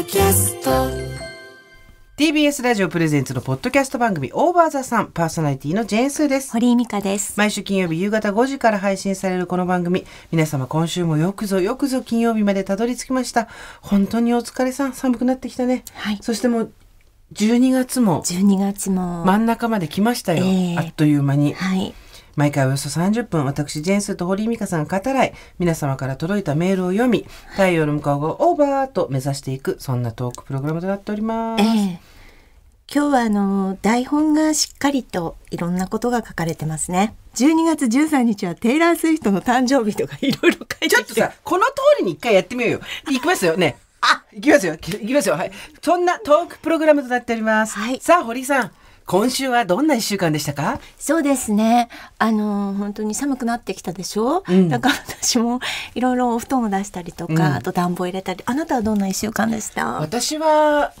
ドキャスト TBS ラジオプレゼンツのポッドキャスト番組オーバーザさんパーソナリティのジェーンスーです堀井美香です毎週金曜日夕方5時から配信されるこの番組皆様今週もよくぞよくぞ金曜日までたどり着きました本当にお疲れさん寒くなってきたね、はい、そしてもう12月も12月も真ん中まで来ましたよ、えー、あっという間にはい毎回およそ30分、私、ジェンスと堀井美香さん語らい、皆様から届いたメールを読み、太陽の向こう側をオーバーと目指していく、そんなトークプログラムとなっております。ええ、今日はあの台本がしっかりといろんなことが書かれてますね。12月13日はテイラー・スウィフトの誕生日とかいろいろ書いてちょっとさ、この通りに一回やってみようよ。いきますよね。あ、いきますよ。いきますよ。はい。そんなトークプログラムとなっております。はい、さあ、堀井さん。今週はどんな一週間でしたかそうですね。あの、本当に寒くなってきたでしょ、うん、だから私もいろいろお布団を出したりとか、うん、あと暖房入れたり。あなたはどんな一週間でした私は、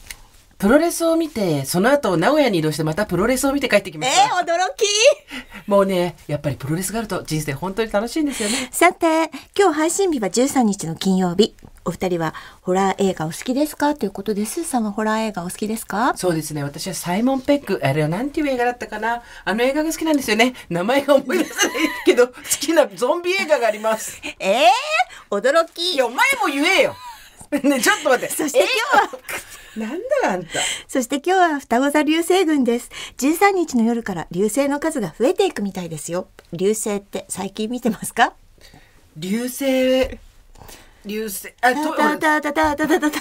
プロレスを見て、その後、名古屋に移動して、またプロレスを見て帰ってきました。えー、驚き もうね、やっぱりプロレスがあると人生本当に楽しいんですよね。さて、今日配信日は十三日の金曜日。お二人はホラー映画お好きですかということで、スーさんはホラー映画お好きですかそうですね。私はサイモン・ペック、あれはなんていう映画だったかな。あの映画が好きなんですよね。名前が思い出せないけど、好きなゾンビ映画があります。ええー、驚き。いや、お前も言えよ。ね、ちょっと待って。そして今日は、なんだあんた。そして今日は双子座流星群です。13日の夜から流星の数が増えていくみたいですよ。流星って最近見てますか流星流星あとたたたたたたたた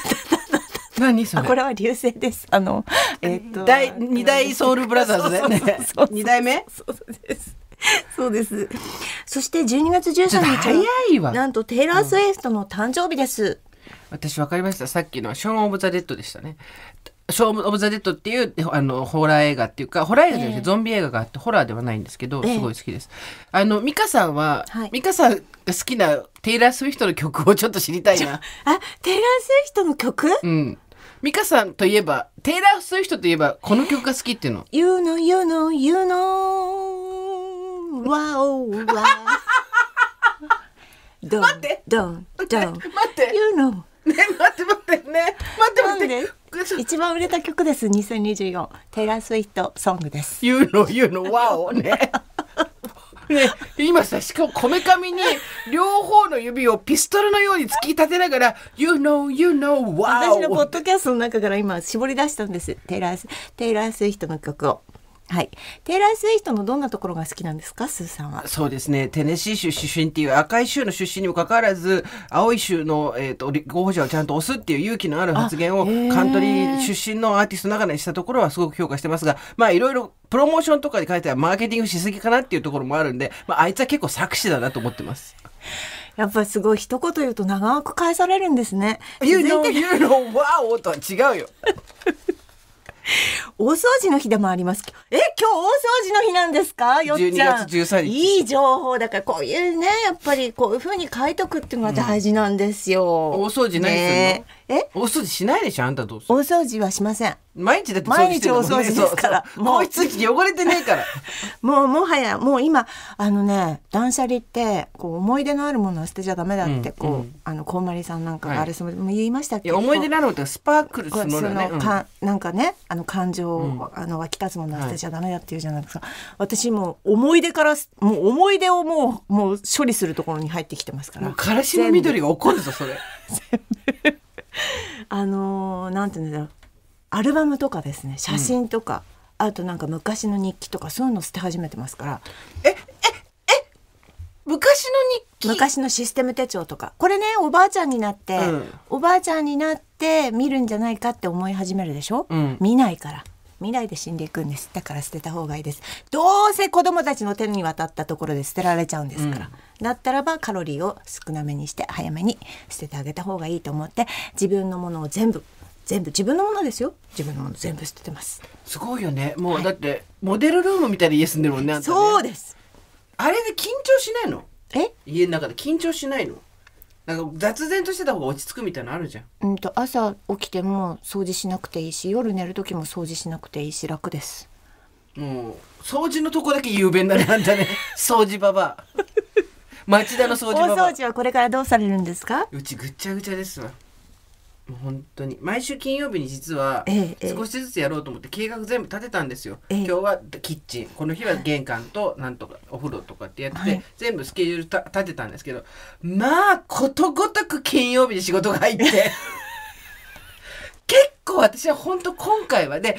何それこれは流星ですあのえっ、ー、と第二代ソウルブラザーズだよね二代目そうですそうです。そして12月13日なんとテイラー・スウィストの誕生日です。うん、私わかりました。さっきのショーンオブザレッドでしたね。ショー・オブ・ザ・デッドっていうあのホラー映画っていうかホラー映画じゃなくて、ゾンビ映画があってホラーではないんですけど、すごい好きです。あの美香さんは、はい、美香さんが好きなテイラー・スウィフトの曲をちょっと知りたいな。あテイラー・スウィフトの曲、うん、美香さんといえばテイラー・スウィフトといえばこの曲が好きっていうの。You know, you know, you know, wow, wow. 待ってドンドン待って待って You know ね待って待ってね待って待って 一番売れた曲です2024テイラー・スウィットソングです言うの言うの ワオね ね、今さ、しかもこめかみに両方の指をピストルのように突き立てながら、You know, you know, wow! 私のポッドキャストの中から今絞り出したんです。テイラース、テイラースウィットの曲を。はい、テイラー・スウィフトのどんなところが好きなんですか、スーさんは。そうですね、テネシー州出身っていう赤い州の出身にもかかわらず、青い州の、えーと、候補者をちゃんと押すっていう勇気のある発言をカントリー出身のアーティストの中にしたところはすごく評価してますが、まあいろいろプロモーションとかに書いてはマーケティングしすぎかなっていうところもあるんで、まあ、あいつは結構作詞だなと思ってます。やっぱすごい一言言うと長く返されるんですね。You know, you know, wow! とは違うよ。大掃除の日でもあります。え、今日大掃除の日なんですか12月13日。いい情報だから、こういうね、やっぱりこういうふうに書いとくっていうのが大事なんですよ。うん、大掃除何するの、ねえお掃除しないでしょあんたどうするお掃除はしません毎日だって毎日お掃除ですからもう一日汚れてないから もうもはやもう今あのね断捨離ってこう思い出のあるものは捨てちゃダメだってこう、あのこんまりさんなんかあれそも言いましたけど、思い出のあるものってスパークルするものね、ん、なんかねあの感情あの湧き立つものは捨てちゃダメだっていうじゃないですか、私も思い出からもう思い出をもうもう処理するところに入ってきてますからからしの緑が怒るぞそれ 全部 あのー、なんていうんだろうアルバムとかですね写真とか、うん、あとなんか昔の日記とかそういうの捨て始めてますからえええ昔の日記昔のシステム手帳とかこれねおばあちゃんになって、うん、おばあちゃんになって見るんじゃないかって思い始めるでしょ、うん、見ないから未来で死んでいくんですだから捨てた方がいいですどうせ子供たちの手に渡ったところで捨てられちゃうんですから、うん、だったらばカロリーを少なめにして早めに捨ててあげた方がいいと思って自分のものを全部全部自分のものですよ自分のもの全部捨ててますすごいよねもう、はい、だってモデルルームみたいな家住んでるもんねねそうですあれで緊張しないのえ家の中で緊張しないのなんか雑然としてた方が落ち着くみたいなのあるじゃん。うんと朝起きても掃除しなくていいし夜寝る時も掃除しなくていいし楽ですもう掃除のとこだけ雄弁だねあんたね 掃除ババア 町田の掃除大ババア掃除はこれからどうされるんですかうちぐっちゃぐちゃですわもう本当に毎週金曜日に実は少しずつやろうと思って計画全部立てたんですよ、ええ、今日はキッチンこの日は玄関となんとかお風呂とかってやって、はい、全部スケジュール立てたんですけどまあことごとく金曜日に仕事が入って 結構私は本当今回はで、ね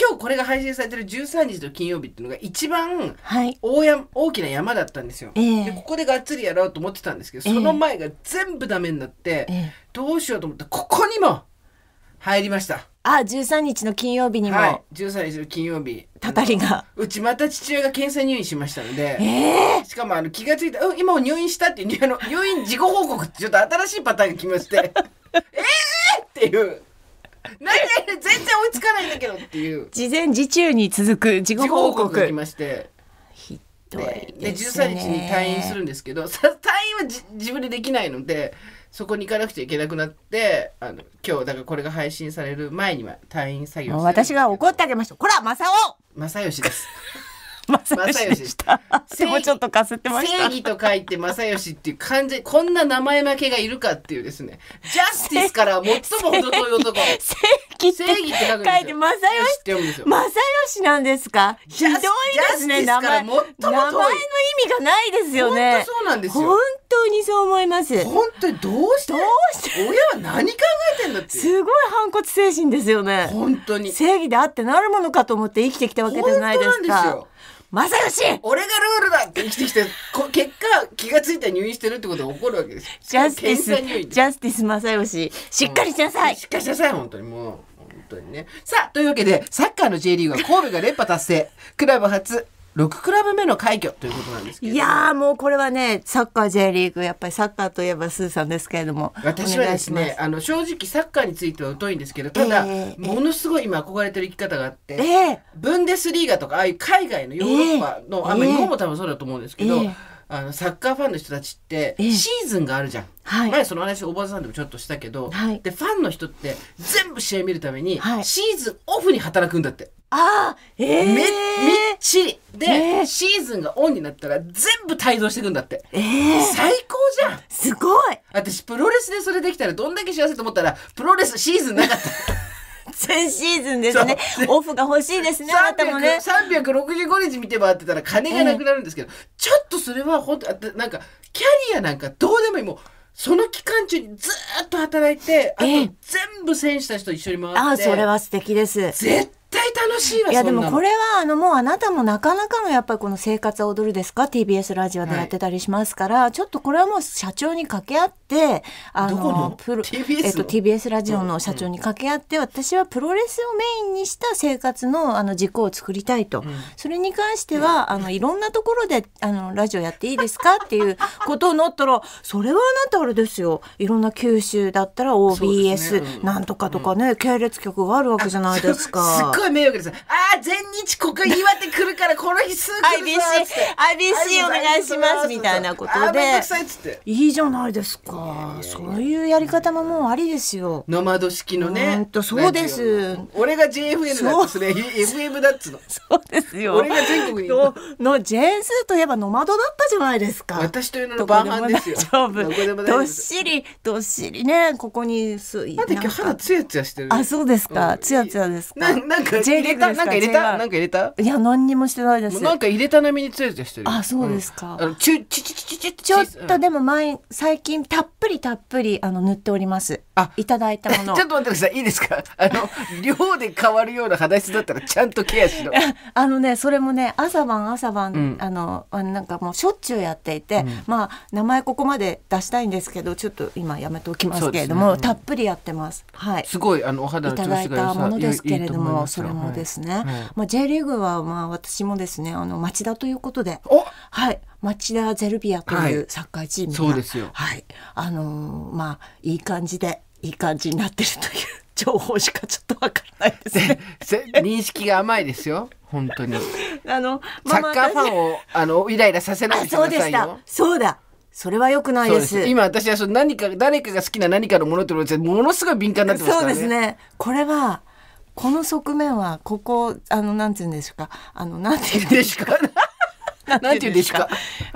今日これが配信されてる13日の金曜日っていうのが一番大や、はい、大きな山だったんですよ、えー、でここでがっつりやろうと思ってたんですけどその前が全部ダメになって、えー、どうしようと思ってここにも入りましたあ13日の金曜日にも、はい、13日の金曜日たたりがうちまた父親が検査入院しましたので、えー、しかもあの気が付いた、うん、今も入院したっていう入院事故報告ってちょっと新しいパターンが来まして ええっていう。何全然追いつかないんだけどっていう事前事中に続く事後報告ましてひどいですね13日に退院するんですけど退院はじ自分でできないのでそこに行かなくちゃいけなくなってあの今日だからこれが配信される前には退院作業もう私が怒ってあげましたこら正雄正義です正義でした。でもちょっとかすってました。正義と書いて正義っていう感じ、こんな名前負けがいるかっていうですね。ジャスティスから最も程遠い男。正義正義って書くんです正義って正義なんですか。ひどいですね。名前。名前の意味がないですよね。そうなんですよ。本当にそう思います。本当にどうして。どうして。親は何考えてんだって。すごい反骨精神ですよね。本当に。正義であってなるものかと思って生きてきたわけじゃないですか。正義俺がルールだって生きてきて結果気がついたら入院してるってことが起こるわけですジャスティスジャスティス正義しっかりしなさい、しっかりしなさい本当にもう本当にねさあというわけでサッカーの J リーグは神戸が連覇達成クラブ初6クラブ目の快挙ということなんですけどいやもうこれはねサッカー J リーグやっぱりサッカーといえばスーさんですけれども私はですねあの正直サッカーについては疎いんですけどただ、えー、ものすごい今憧れてる生き方があって、えー、ブンデスリーガとかああいう海外のヨーロッパの、えー、あま日本も多分そうだと思うんですけど、あのサッカーファンの人たちってシーズンがあるじゃん、はい、前その話おばあさんでもちょっとしたけど、はい、でファンの人って全部試合見るためにシーズンオフに働くんだって。ああ、えー、め、っちり。で、えー、シーズンがオンになったら全部帯同していくんだって。えー、最高じゃんすごい私、プロレスでそれできたらどんだけ幸せと思ったら、プロレスシーズンなかった。全シーズンですね。オフが欲しいですね、あなたもね。365日見て回ってたら金がなくなるんですけど、えちょっとそれは本当なんか、キャリアなんかどうでもいい。もうその期間中にずっと働いて、あと全部選手たちと一緒に回って。あ、それは素敵です。絶対楽しいわいやでもこれはあのもうあなたもなかなかのやっぱりこの「生活は踊る」ですか TBS ラジオでやってたりしますから、はい、ちょっとこれはもう社長に掛け合ってあのプロ TBS, えっと、TBS ラジオの社長に掛け合って、私はプロレスをメインにした生活のあの軸を作りたいと、うん、それに関しては、うん、あのいろんなところであのラジオやっていいですかっていうことを乗ったらそれはあなたあれですよいろんな九州だったら OBS、ねなんとかとかね、系列局があるわけじゃないですか。すっごいい迷惑です。ああ、全日ここ岩手来るから、この日すぐ来るぞ IBC、IBC お願いします、みたいなことで。いいじゃないですか。そういうやり方ももうありですよ。ノマド式のね。とそうです。俺が JFN だっつね。FM だっつの。そうですよ。俺が全国に。のジェ J2 といえばノマドだったじゃないですか。私というのの晩飯ですよ。どっしり、どっしりね、ここにす。なんだっけ、肌ツヤツヤしてる。あ、そうですか。ツヤツヤですか。なんかか 入れなんか入れたなんか入れたいや何にもしてないですなんか入れたみにつやつやしてるあそうですか、ちゅちちちちちょっとでも前最近たっぷりたっぷりあの塗っておりますあいただいたもの ちょっと待ってくださいいいですかあの 量で変わるような肌質だったらちゃんとケアしろあのねそれもね朝晩朝晩、あのあのなんかもうしょっちゅうやっていて、まあ名前ここまで出したいんですけどちょっと今やめておきますけれども、たっぷりやってますはいすごいあのお肌の調子がいただいたものですけれどもそれもですね、はいはい、まあ、J リーグはまあ私もですねあの町田ということで、お、はい、町田ゼルビアというサッカーチームが、い、そうですよ、はいあのまあ、いい感じでいい感じになってるという 情報しかちょっとわからないですね。認識が甘いですよ本当に あの、サッカーファンをあのイライラさせないでくださいよ。そうだそれは良くないです。今私はその何か、誰かが好きな何かのものってものすごい敏感になってますからね。そうですね。これは、この側面はここあのなんて言うんですかあのなんて言うんですかなんて言うんですかやっ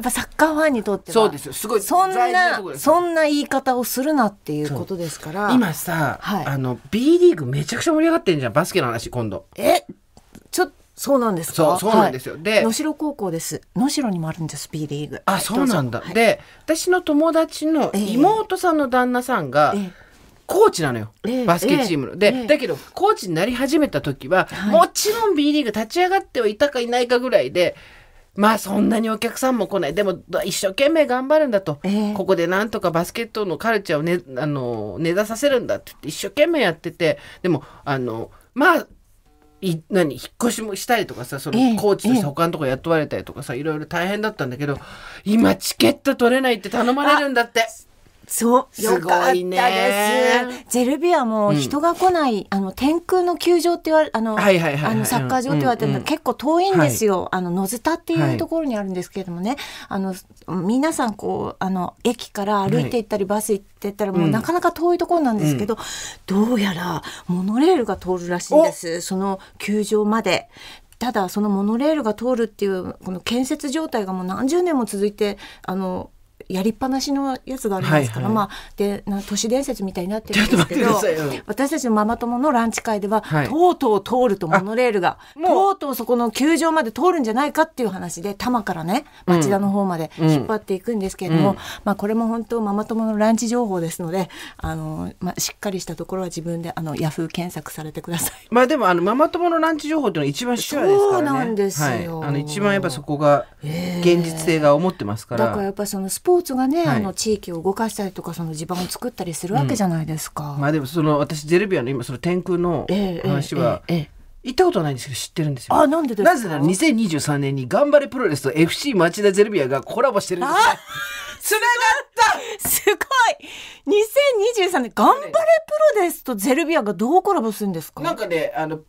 ぱサッカーファンにとってはそうですよ。すごいそんなそんな言い方をするなっていうことですから今さ、はい、あの B リーグめちゃくちゃ盛り上がってんじゃんバスケの話今度えちょそうなんですそう、そうなんですよ。はい、で、能代高校です。能代にもあるんです、B リーグ。あ、そうなんだ。はい、で、私の友達の妹さんの旦那さんが、えー、コーチなのよ、バスケチームの。で、だけど、コーチになり始めた時は、もちろん B リーグ立ち上がってはいたかいないかぐらいで、まあそんなにお客さんも来ない。でも一生懸命頑張るんだと。えー、ここでなんとかバスケットのカルチャーをね、あの、根ざさせるんだってって一生懸命やってて、でも、あの、まあ、い何引っ越しもしたりとかさそのコーチとして他のとこ雇われたりとかさ、えー、いろいろ大変だったんだけど今チケット取れないって頼まれるんだってそう、よかったです。ね、ゼルビアも人が来ない、うん、あの天空の球場って言われ、あの、はいはいはいはい、あのサッカー場って言われてるの、うん、結構遠いんですよ。はい、あの野津田っていうところにあるんですけれどもね、あの皆さんこうあの駅から歩いて行ったり、バス行ってったらもうなかなか遠いところなんですけど、うん、どうやらモノレールが通るらしいんです。その球場まで。ただそのモノレールが通るっていうこの建設状態がもう何十年も続いてあのやりっぱなしのやつがあるんですから、はいはい、まあでな都市伝説みたいになってるんですけど私たちのママ友のランチ会では、はい、とうとう通るとモノレールがとうとうそこの球場まで通るんじゃないかっていう話で多摩からね町田の方まで引っ張っていくんですけれども、うんうん、まあ、これも本当ママ友のランチ情報ですのであの、まあ、しっかりしたところは自分であのヤフー検索されてください。まあ、でもあのママ友のランチ情報ってのは一番シュです、ね、そうなんですよ、はい、あの一番やっぱそこが現実性が思ってますから。えー、だからやっぱそのスポーツ物がね、はい、あの地域を動かしたりとかその地盤を作ったりするわけじゃないですか。うん、まあでもその私ゼルビアの今その天空の話は、行ったことないんですけど知ってるんですよ。あ、なんでですかなぜなら2023年に頑張れプロレスと FC 町田ゼルビアがコラボしてるんですよ。つがったすごい !2023 年、頑張れプロレスとゼルビアがどうコラボするんですかなんかね、あの、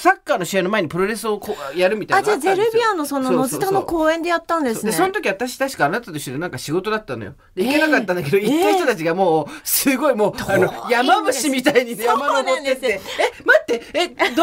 サッカーの試合の前にプロレスをこやるみたいなあじゃあゼルビアのその野津の公園でやったんですねその時私確かあなたと一緒でなんか仕事だったのよで行けなかったんだけど、えー、行った人たちがもうすごいもう、えー、あの山伏みたいに山登ってってえ待ってえど何ど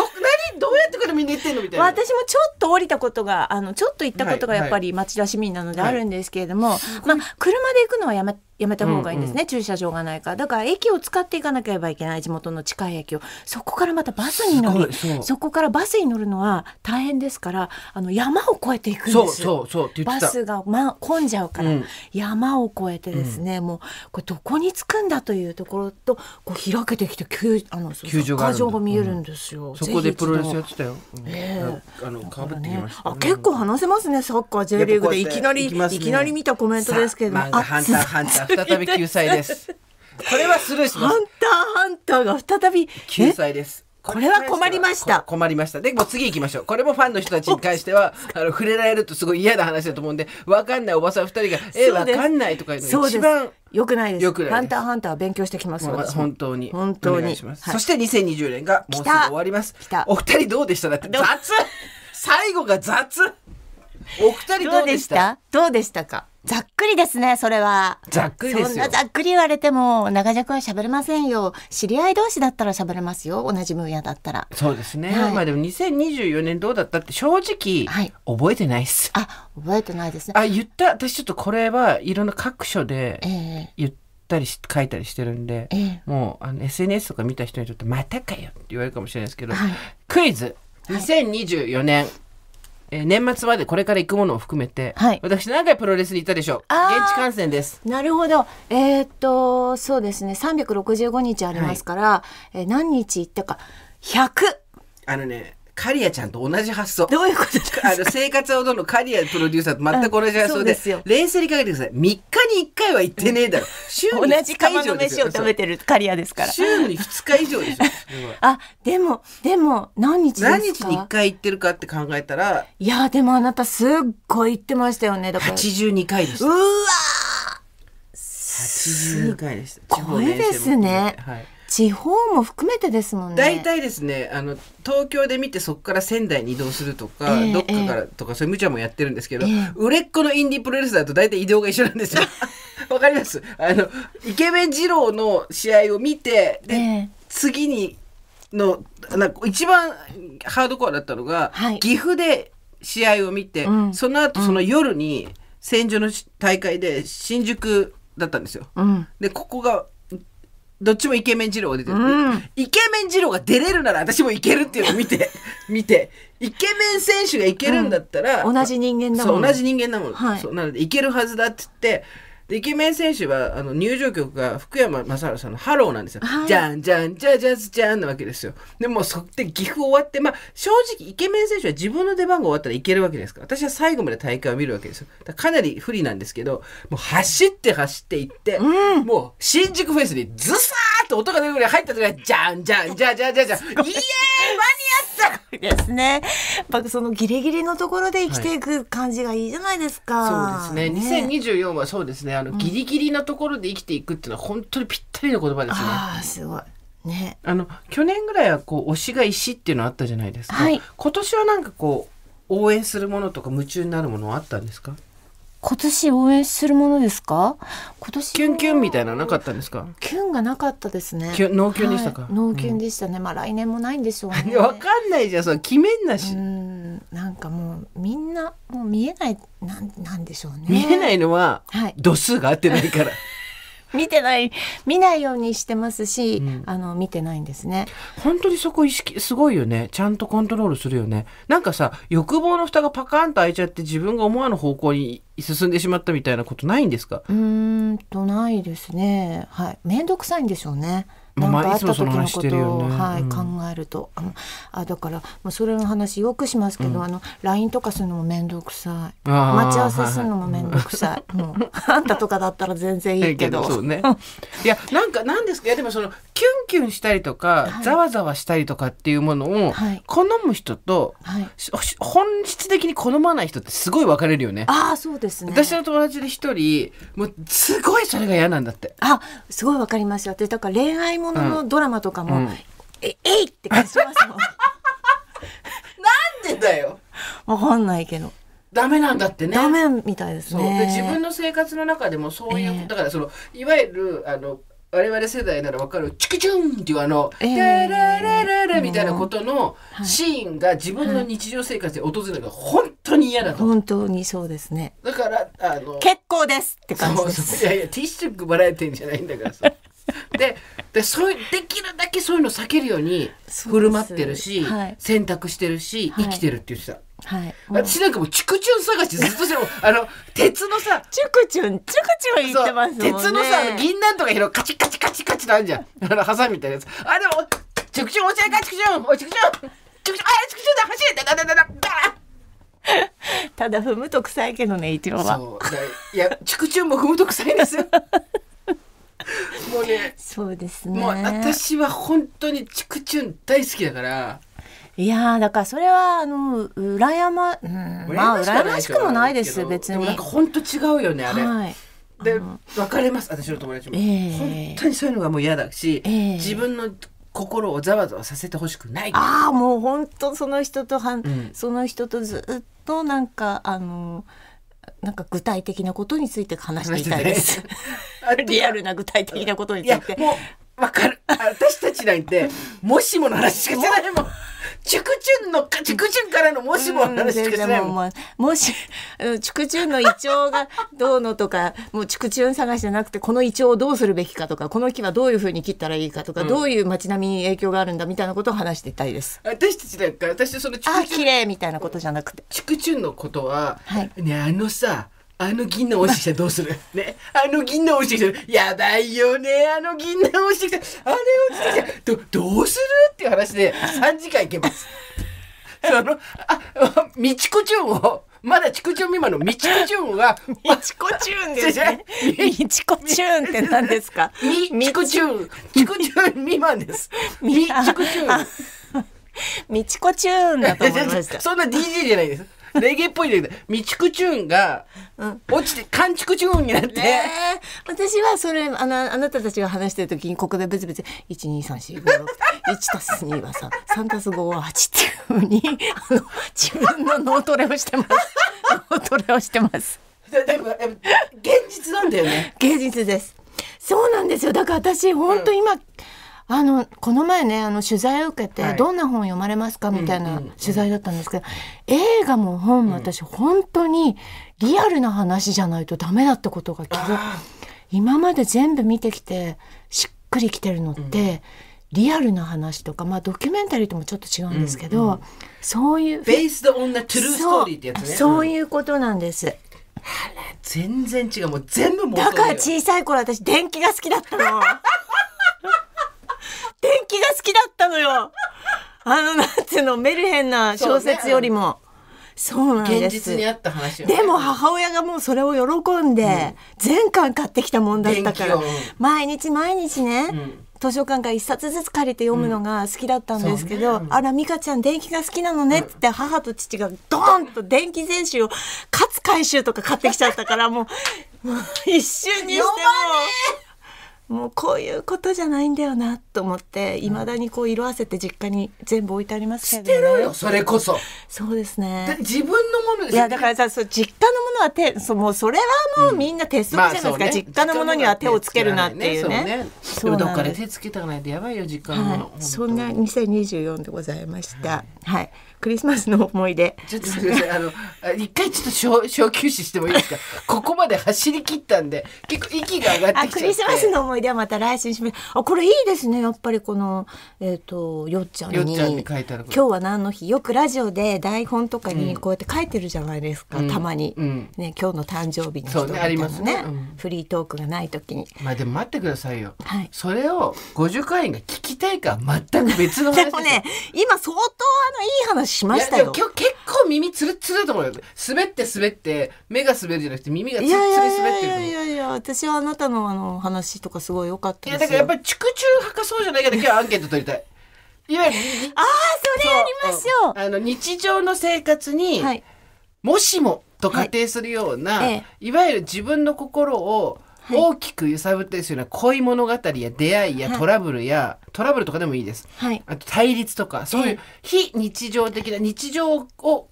うやってこれみんな行ってんのみたいな私もちょっと降りたことがあのちょっと行ったことがやっぱり町田市民なのであるんですけれども、はいはい、まあ車で行くのはやめやめた方がいいんですね、うんうん、駐車場がないからだから駅を使っていかなければいけない地元の近い駅をそこからまたバスに乗りそこからバスに乗るのは大変ですからあの山を越えていくんですそうそうそうバスが、ま、混んじゃうから、うん、山を越えてですね、うん、もうこれどこに着くんだというところとこう開けてきて球あの球場が場が見えるんですよ、うん、そこでプロレスやってたよ、えー、あのかぶってきました、ね、あ結構話せますねサッカー J リーグでいきなりいき,、ね、いきなり見たコメントですけどあハンターハンター再び救済です。これはスルーします。ハンターハンターが再び救済です。これは困りました。困りました。で、もう次行きましょう。これもファンの人たちに関しては、あの、触れられるとすごい嫌な話だと思うんで、わかんないおばさん二人が、え、わかんないとか言うの一番。よくないです。よくないハンターハンター勉強してきます。本当に。本当に。そして2020年がもうすぐ終わります。お二人どうでしただって雑最後が雑お二人どうでしたどうでしたかざっくりですね、それは。ざっくりですよ。そんなざっくり言われても、長尺は喋れませんよ。知り合い同士だったら喋れますよ。同じ分野だったら。そうですね。はい、まあでも2024年どうだったって正直、はい、覚えてないっす。あ、覚えてないですね。あ、言った。私ちょっとこれはいろんな各所で言ったりし、えー、書いたりしてるんで、えー、もうあの SNS とか見た人にとってまたかよって言われるかもしれないですけど、はい、クイズ2024年。えー、年末までこれから行くものを含めて、はい、私何回プロレスに行ったでしょう現地観戦ですなるほどえー、っとそうですね365日ありますから、はい、えー、何日行ったか100あのねカリアちゃんと同じ発想。どういうことですかあの、生活をどのカリアプロデューサーと全く同じ発想で、うよ。冷静にかけてください。3日に1回は行ってねえだろ。週に同じ釜の飯を食べてるカリアですから。週に2日以上でしょ。あ、でも、でも、何日ですか何日に1回行ってるかって考えたら。いや、でもあなたすっごい行ってましたよね。だから。82回でした。うわー !82 回でした。これですね。はい。地方も含めてですもんね大体ですねあの東京で見てそこから仙台に移動するとか、えー、どっかからとか、えー、そういう無茶もやってるんですけど、えー、売れっ子のインディープロレスだと大体移動が一緒なんですよ。わかりますあのイケメン二郎の試合を見てで、次にのなんか一番ハードコアだったのが、はい、岐阜で試合を見て、うん、その後その夜に戦場の大会で新宿だったんですよ。うん、でここがどっちもイケメン二郎が出てる、うん、イケメン二郎が出れるなら私もいけるっていうのを見て、見て、イケメン選手がいけるんだったら、うん、同じ人間だもん、そう、同じ人間だもん。はい、そう、なので、いけるはずだって言って、でイケメン選手はあの入場曲が福山雅治さんの「ハロー」なんですよ。はい、じゃんじゃんじゃじゃずじゃんなわけですよ。でもそって岐阜終わってまあ正直イケメン選手は自分の出番が終わったらいけるわけですから私は最後まで大会を見るわけですよ。かかなり不利なんですけどもう走って走っていって、うん、もう新宿フェスにズサーって音が出るぐらい入った時は、じゃんじゃんじゃじゃじゃじゃん。いえー間に合ったですね。やっぱそのギリギリのところで生きていく感じがいいじゃないですか。はい、そうですね。2024はそうですね。あの、うん、ギリギリのところで生きていくっていうのは本当にぴったりの言葉ですね。ああ、すごい。ね、あの去年ぐらいはこう推しが石っていうのあったじゃないですか、はい、今年はなんかこう応援するものとか夢中になるものはあったんですか今年応援するものですか今年キュンキュンみたいななかったんですかキュンがなかったですねキュノーキュンでしたか、はい、ノキュンでしたね、うん、まあ来年もないんでしょうね わかんないじゃんその決めんなしうんなんかもうみんなもう見えないなんなんでしょうね見えないのは、度数が合ってないから見てない見ないようにしてますし、うん、あの見てないんですね本当にそこ意識すごいよねちゃんとコントロールするよねなんかさ欲望の蓋がパカンと開いちゃって自分が思わぬ方向に進んでしまったみたいなことないんですかうんとないですねはい面倒くさいんでしょうね何かあ、った時のことを、ね。はい、考えると、あの、あ、だから、まあ、それの話よくしますけど、あの、ラインとかするのも面倒くさい。待ち合わせするのも面倒くさい。もう、あんたとかだったら全然いいけど。そうね。いや、なんか、なんですか、いやでも、その、キュンキュンしたりとか、ざわざわしたりとかっていうものを好む人と、はい、本質的に好まない人ってすごい分かれるよね。ああそうですね。私の友達で一人もうすごいそれが嫌なんだって。あすごい分かりますよ。でだから恋愛もののドラマとかも、うん、ええいって感じしますもん。なんでだよ。わかんないけど。ダメなんだってね。ダメみたいですね。自分の生活の中でもそういう、えー、だからそのいわゆるあの我々世代ならわかる「チクチュン!」っていうあの「えラララララ」みたいなことのシーンが自分の日常生活で訪れるのが本当に嫌だと、本当にそうですねだからあの「結構です!」って感じですそうそういやいやティッシュ配られてんじゃないんだからさででそういできるだけそういうの避けるように振る舞ってるし、はい、選択してるし、はい、生きてるって言ってた。はい、私なんかもうチュクチュン探しずっとしてあの鉄のさチュクチュンチュクチュン言ってますもん、ね、鉄のさ銀杏とか拾うカチカチカチカチってあるじゃんあのハサミみたいなやつあでもチュクチュンお茶かチュクチュンおいチクチュンチュクチュンあチュクチュンだ走れだだだだだただ踏むと臭いけどね一応はそういやチュクチュンも踏むと臭いですよもうねそうですねもう私は本当にチクチュン大好きだからいやだからそれはあの羨ま、うん、まあ羨ましくもないです別にでもなんか本当違うよねあれ、はい、で別れます私の友達も、えー、本当にそういうのがもう嫌だし、えー、自分の心をざわざわさせてほしくないああもう本当その人とは、うん、その人とずっとなんかあのなんか具体的なことについて話していたいです。リアルな具体的なことについて。いもう、わかる。私たちなんて、もしもの話しかしないもん。チュクチュンのか、チュクチュンからのもしも話しかしないもん。ももし、あの、チュクチュンの胃腸がどうのとか、もうチュクチュン探しじゃなくて、この胃腸をどうするべきかとか、この木はどういうふうに切ったらいいかとか、うん、どういう街並みに影響があるんだみたいなことを話してたいです。私たちだから、私そのチュクチュン。あ、綺麗みたいなことじゃなくて。チュクチュンのことは、はい、ね、あのさ、あの銀杏落ちてきたらどうする、ね。あの銀杏落ちてきたら、やばいよね。あの銀杏落ちてきたら、あれ落ちてきたら、ど、どうするっていう話で3時間いけます。その、あ、みちこちゅんを、まだチコチュン未満のみちこちゅんは、みちこちゅんですね。みちこちゅんって何ですかみちこちゅん。ちこちゅん未満です。みちこちゅん。みちこちゅんだと思いました。そんな DJ じゃないです。レゲエっぽいんだけど、未熟チューンが、落ちて、完熟チューンになって。私はそれ、あの、あなたたちが話してる時に、ここで別々、1、2、3、4、5、6、1たす2はさ、3たす5は8っていうふうに、あの、自分の脳トレをしてます。脳トレをしてます。ででも、現実なんだよね。現実です。そうなんですよ。だから私、本当今、うんあのこの前ねあの取材を受けて、はい、どんな本を読まれますかみたいな取材だったんですけど、うんうんうん、映画も本も私、うん、本当にリアルな話じゃないとダメだってことが気今まで全部見てきてしっくりきてるのって、うん、リアルな話とかまあドキュメンタリーともちょっと違うんですけど、うんうん、そういうベースドオンナトゥルーストーリーってやつねそういうことなんです。全然違うもう全部もだから小さい頃私電気が好きだったの。伝記が好きだったのよ。あの、なんていうの、メルヘンな小説よりも。そうなんです。現実にあった話、ね、でも母親がもうそれを喜んで、全巻買ってきたもんだったから、毎日毎日ね、うん、図書館から一冊ずつ借りて読むのが好きだったんですけど、うんね、あら、美香ちゃん電気が好きなのねって、母と父がドーンと電気全集を、勝つ回収とか買ってきちゃったから、もう、もう一瞬にしても。もうこういうことじゃないんだよなと思っていまだにこう色あせて実家に全部置いてありますけど、ね、捨てろよそれこそそうですね自分のものいやだからさそう実家のものは手そもうそれはもうみんな鉄則じゃないですか、うんまあね、実家のものには手をつけるなっていうね、そうねどっかで手つけたくないとやばいよ実家のもの、はい、そんな2024でございました、はい、はい、クリスマスの思い出ちょっとすみませんあの一回ちょっと小小休止してもいいですかここまで走り切ったんで結構息が上がってきちゃってクリスマスの思いはまた来週にしますあこれいいですねやっぱりこの、えーと、よっちゃんに「んに今日は何の日」よくラジオで台本とかにこうやって書いてるじゃないですか、うん、たまに、うん、ね、今日の誕生日の人みたいなね、ねね、フリートークがない時に。まあでも待ってくださいよ、はい、それを50会員が聞きたいか全く別の話でもね今相当あのいい話しましたよ。今日結構耳つるつると思うよ滑って滑って目が滑るじゃなくて耳がつるつる滑ってると思う。いやいやいやや私はあなたのあの話とかすごい良かったいやだからやっぱりチクチュー派かそうじゃないけど今日アンケート取りたい。いわゆるああそれやりましょう、あの日常の生活に、はいもしもと仮定するような、はいいえわゆる自分の心を大きく揺さぶってするよはな恋物語や出会いやトラブルや、トラブルとかでもいいです。はいあと対立とかそういう非日常的な日常を、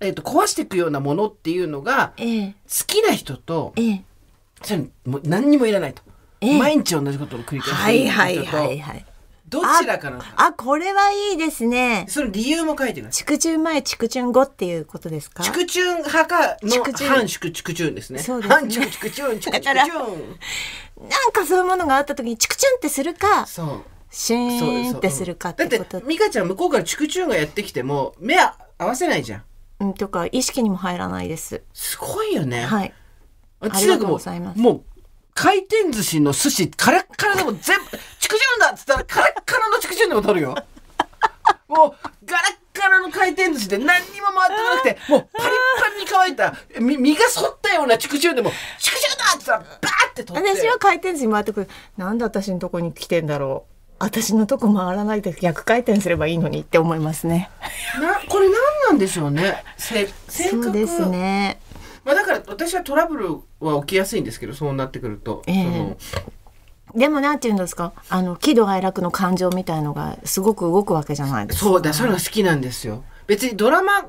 えっと壊していくようなものっていうのが好ええきな人とええそれもう何にもいらないと、えー、毎日同じことを繰り返してはいはいはいはいどちらかのあこれはいいですねその理由も書いてくださいチクチュン前チクチュン後っていうことですかチクチュン派かの反チクチクチュンですねそうですね反チクチクチュンチクチクなんかそういうものがあった時にチクチュンってするかそうシーンってするかってこと、うん、だって美香ちゃん向こうからチクチュンがやってきても目合わせないじゃんうんとか意識にも入らないですすごいよねはいちなみにもう、もう、回転寿司の寿司、カラッカラでも全部、畜汁だっつったら、カラッカラの畜汁でも取るよ。もう、ガラッガラの回転寿司で何にも回ってなくて、もうパリッパリに乾いた、身身が反ったような畜汁でも、畜汁だっつったら、バーって取って。私は回転寿司回ってくる。なんで私のとこに来てんだろう。私のとこ回らないで逆回転すればいいのにって思いますね。なこれ何なんでしょうね。性格そうですね。私はトラブルは起きやすいんですけどそうなってくると。えー、でもなんて言うんですかあの喜怒哀楽の感情みたいのがすごく動くわけじゃないですか。そうだそれが好きなんですよ。別にドラマ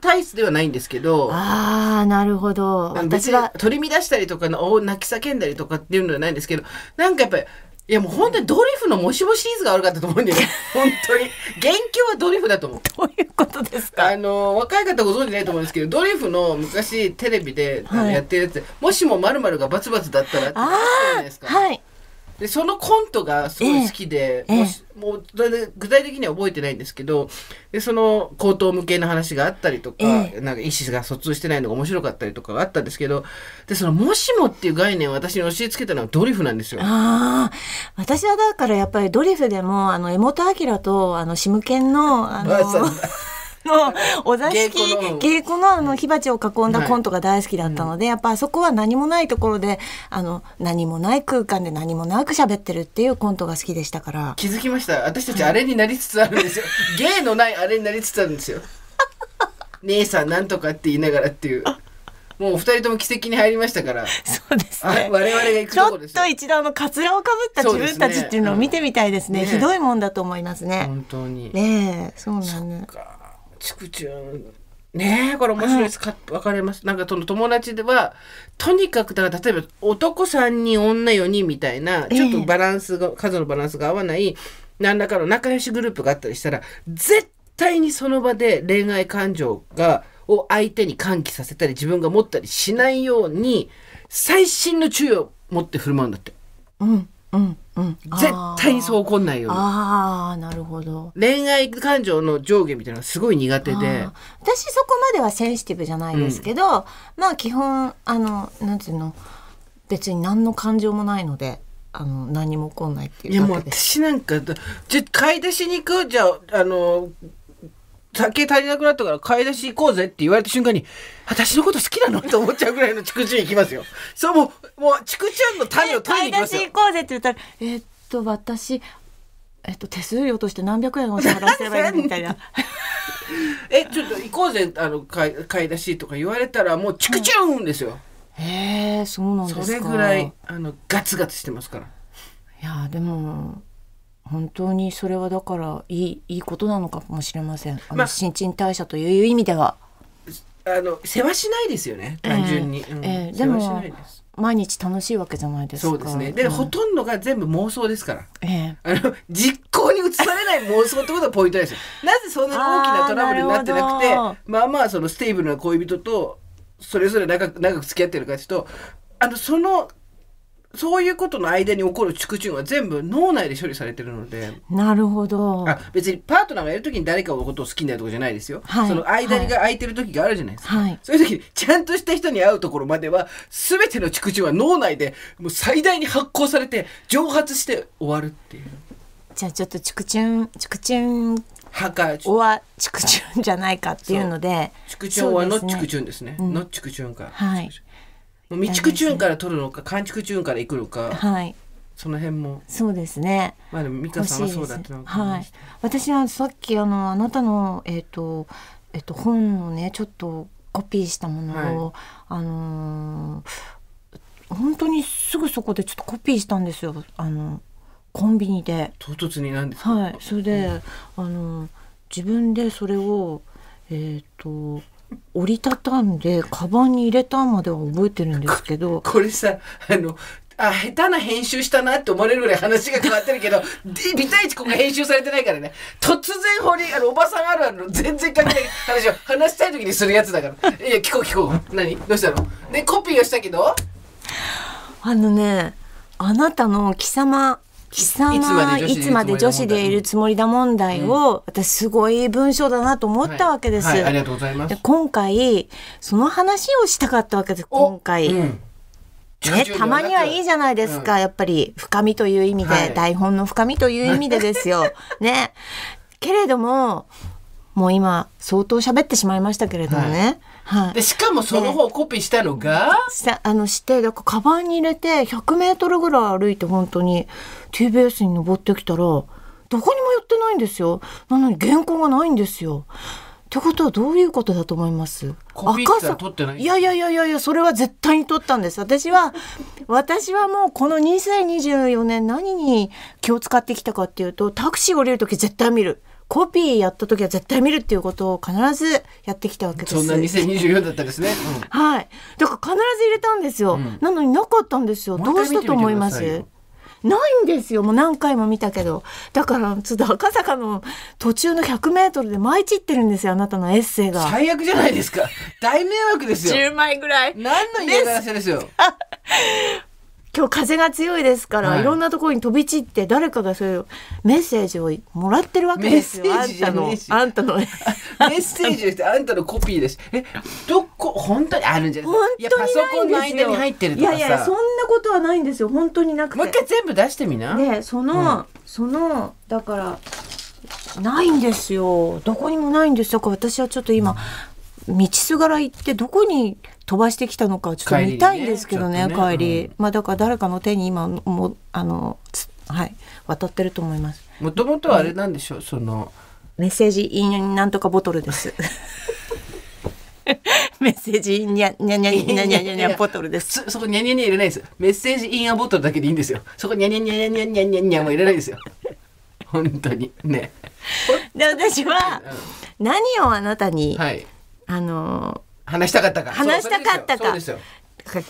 体質ではないんですけどああなるほど私は取り乱したりとかの泣き叫んだりとかっていうのはないんですけどなんかやっぱりいやもう本当にドリフのもしもシリーズが悪かったと思うんだよね。本当に。元凶はドリフだと思う。どういうことですかあの、若い方ご存知ないと思うんですけど、ドリフの昔テレビで、やってるやつ、もしも〇〇がバツバツだったらってあったじゃないですか。はい。でそのコントがすごい好きで、ええ、もう、もう具体的には覚えてないんですけどでその高等無形の話があったりとか,、なんか意思が疎通してないのが面白かったりとかがあったんですけどでその「もしも」っていう概念を私に教えつけたのはドリフなんですよ。ああ私はだからやっぱりドリフでもあの江本明とあのシムケンの。あののお座敷稽古のあの火鉢を囲んだコントが大好きだったので、やっぱあそこは何もないところであの何もない空間で何もなく喋ってるっていうコントが好きでしたから気づきました私たちあれになりつつあるんですよ 芸のないあれになりつつあるんですよ 姉さんなんとかって言いながらっていう。もう二人とも奇跡に入りましたから。そうですね。我々が行くとこですちょっと一度あのカツラをかぶった自分たちっていうのを見てみたいですね。すねひどいもんだと思いますね。本当に。ねえ、そうなんだ、ね。ちくちゅんねこれ面白いですか、分かりますなんかその友達ではとにかくだから例えば男3人女4人みたいなちょっとバランスが、数のバランスが合わない何らかの仲良しグループがあったりしたら絶対にその場で恋愛感情がを相手に喚起させたり自分が持ったりしないように細心の注意を持って振る舞うんだって。うん、うんうん、絶対にそう怒んないようにああなるほど恋愛感情の上下みたいなのすごい苦手で私そこまではセンシティブじゃないですけど、うん、まあ基本あのなんていうの別に何の感情もないのであの何も起こんないっていういやもう私なんかじゃ買い出しに行くじゃあの酒足りなくなったから買い出し行こうぜって言われた瞬間に、私のこと好きなのって思っちゃうぐらいのチクチュン行きますよ。そう、もう、もう、チクチュンの種を取りに行きますよ。買い出し行こうぜって言ったら、えー、っと、私、えっと、手数料として何百円を支払ってればいいみたいな。え、ちょっと行こうぜ、あの、買い買い出しとか言われたら、もうチクチュンですよ。うん、へえ、そうなんですか。それぐらい、あの、ガツガツしてますから。いや、でも、本当にそれはだからいいいいことなのかもしれませんあの、まあ、新陳代謝という意味ではあの世話しないですよね単純に、えー、えー、です毎日楽しいわけじゃないですかそうですねで、うん、ほとんどが全部妄想ですから、えー、あの実行に移されない妄想ってことがポイントです なぜそんな大きなトラブルになってなくてまあまあそのステーブルな恋人とそれぞれ長く長く付き合ってるかというとあのそのそういうことの間に起こるチクチュンは全部脳内で処理されてるので。なるほど。あ別にパートナーがいるときに誰かのことを好きになるとかじゃないですよ。はい、その間が空いてる時があるじゃないですか。はい、そういう時にちゃんとした人に会うところまでは全てのチクチュンは脳内でもう最大に発酵されて蒸発して終わるっていう。じゃあちょっとチクチュン、チクチュン。はかおわチクチュンじゃないかっていうので。チクチュンはのチクチュンですね。のチクチュンか。はい。もう未蓄チューンから取るのか完熟チューンから行くのか、はい、その辺もそうですね。まあでも美香さんはそうだってはい。私はさっきあのあなたのえっ、ー、とえっ、ー、と本をねちょっとコピーしたものを、はい、あのー、本当にすぐそこでちょっとコピーしたんですよ。あのコンビニで。唐突になんですはい。それで、うん、あの自分でそれをえっ、と折りたたんでカバンに入れたまでは覚えてるんですけどこれさあのあ下手な編集したなって思われるぐらい話が変わってるけどビタイチここ編集されてないからね突然掘りあのおばさんあるあるの全然関係ない話を話したい時にするやつだからいや聞こう聞こう何どうしたのねコピーはしたけどあのねあなたの貴様貴様はいつまで女子でいるつもりだ問題を、うん、私すごい文章だなと思ったわけです、はいはい、ありがとうございます今回その話をしたかったわけです今回、うん、ね、たまにはいいじゃないですか、うん、やっぱり深みという意味で、はい、台本の深みという意味でですよ。ね。けれども、もう今相当喋ってしまいましたけれどもね、はい、でしかもその方をコピーしたのが、あのしてだからカバンに入れて100メートルぐらい歩いて本当に TBS に登ってきたらどこにも寄ってないんですよなのに原稿がないんですよ。ってことはどういうことだと思います赤さいやいやいやいやいやそれは絶対に取ったんです私は私はもうこの2024年何に気を使ってきたかっていうとタクシー降りる時絶対見るコピーやった時は絶対見るっていうことを必ずやってきたわけですそんな2024だったですね、うん、はいだから必ず入れたんですよ、うん、なのになかったんですよどうしたと思いますないんですよもう何回も見たけどだからちょっと赤坂の途中の1 0 0ルで舞い散ってるんですよあなたのエッセイが最悪じゃないですか大迷惑ですよ10 枚ぐらい何の嫌がらせですよ今日風が強いですから、はい、いろんなところに飛び散って誰かがそういうメッセージをもらってるわけですよあんたのあんたのメッセージです あんたのコピーですえどこ本当にあるんじゃないですかパソコンの間入いやいやそんなことはないんですよ本当になくもう一回全部出してみなでその、うん、そのだからないんですよどこにもないんですよ私はちょっと今道すがら行ってどこに飛ばしてきたのかちょっと見たいんですけどね帰り、まあだから誰かの手に今もあのはい渡ってると思いますもともとあれなんでしょう、うん、そのメッセージインなんとかボトルです メッセージにゃにゃにゃにゃにゃにゃにゃボトルです。そこにゃにゃにゃ入れないですよ。メッセージインアボトルだけでいいんですよ。そこにゃにゃにゃにゃにゃにゃにゃも入れないですよ。本当にね。で私は、何をあなたに、はい、あの話したかったか話したかったか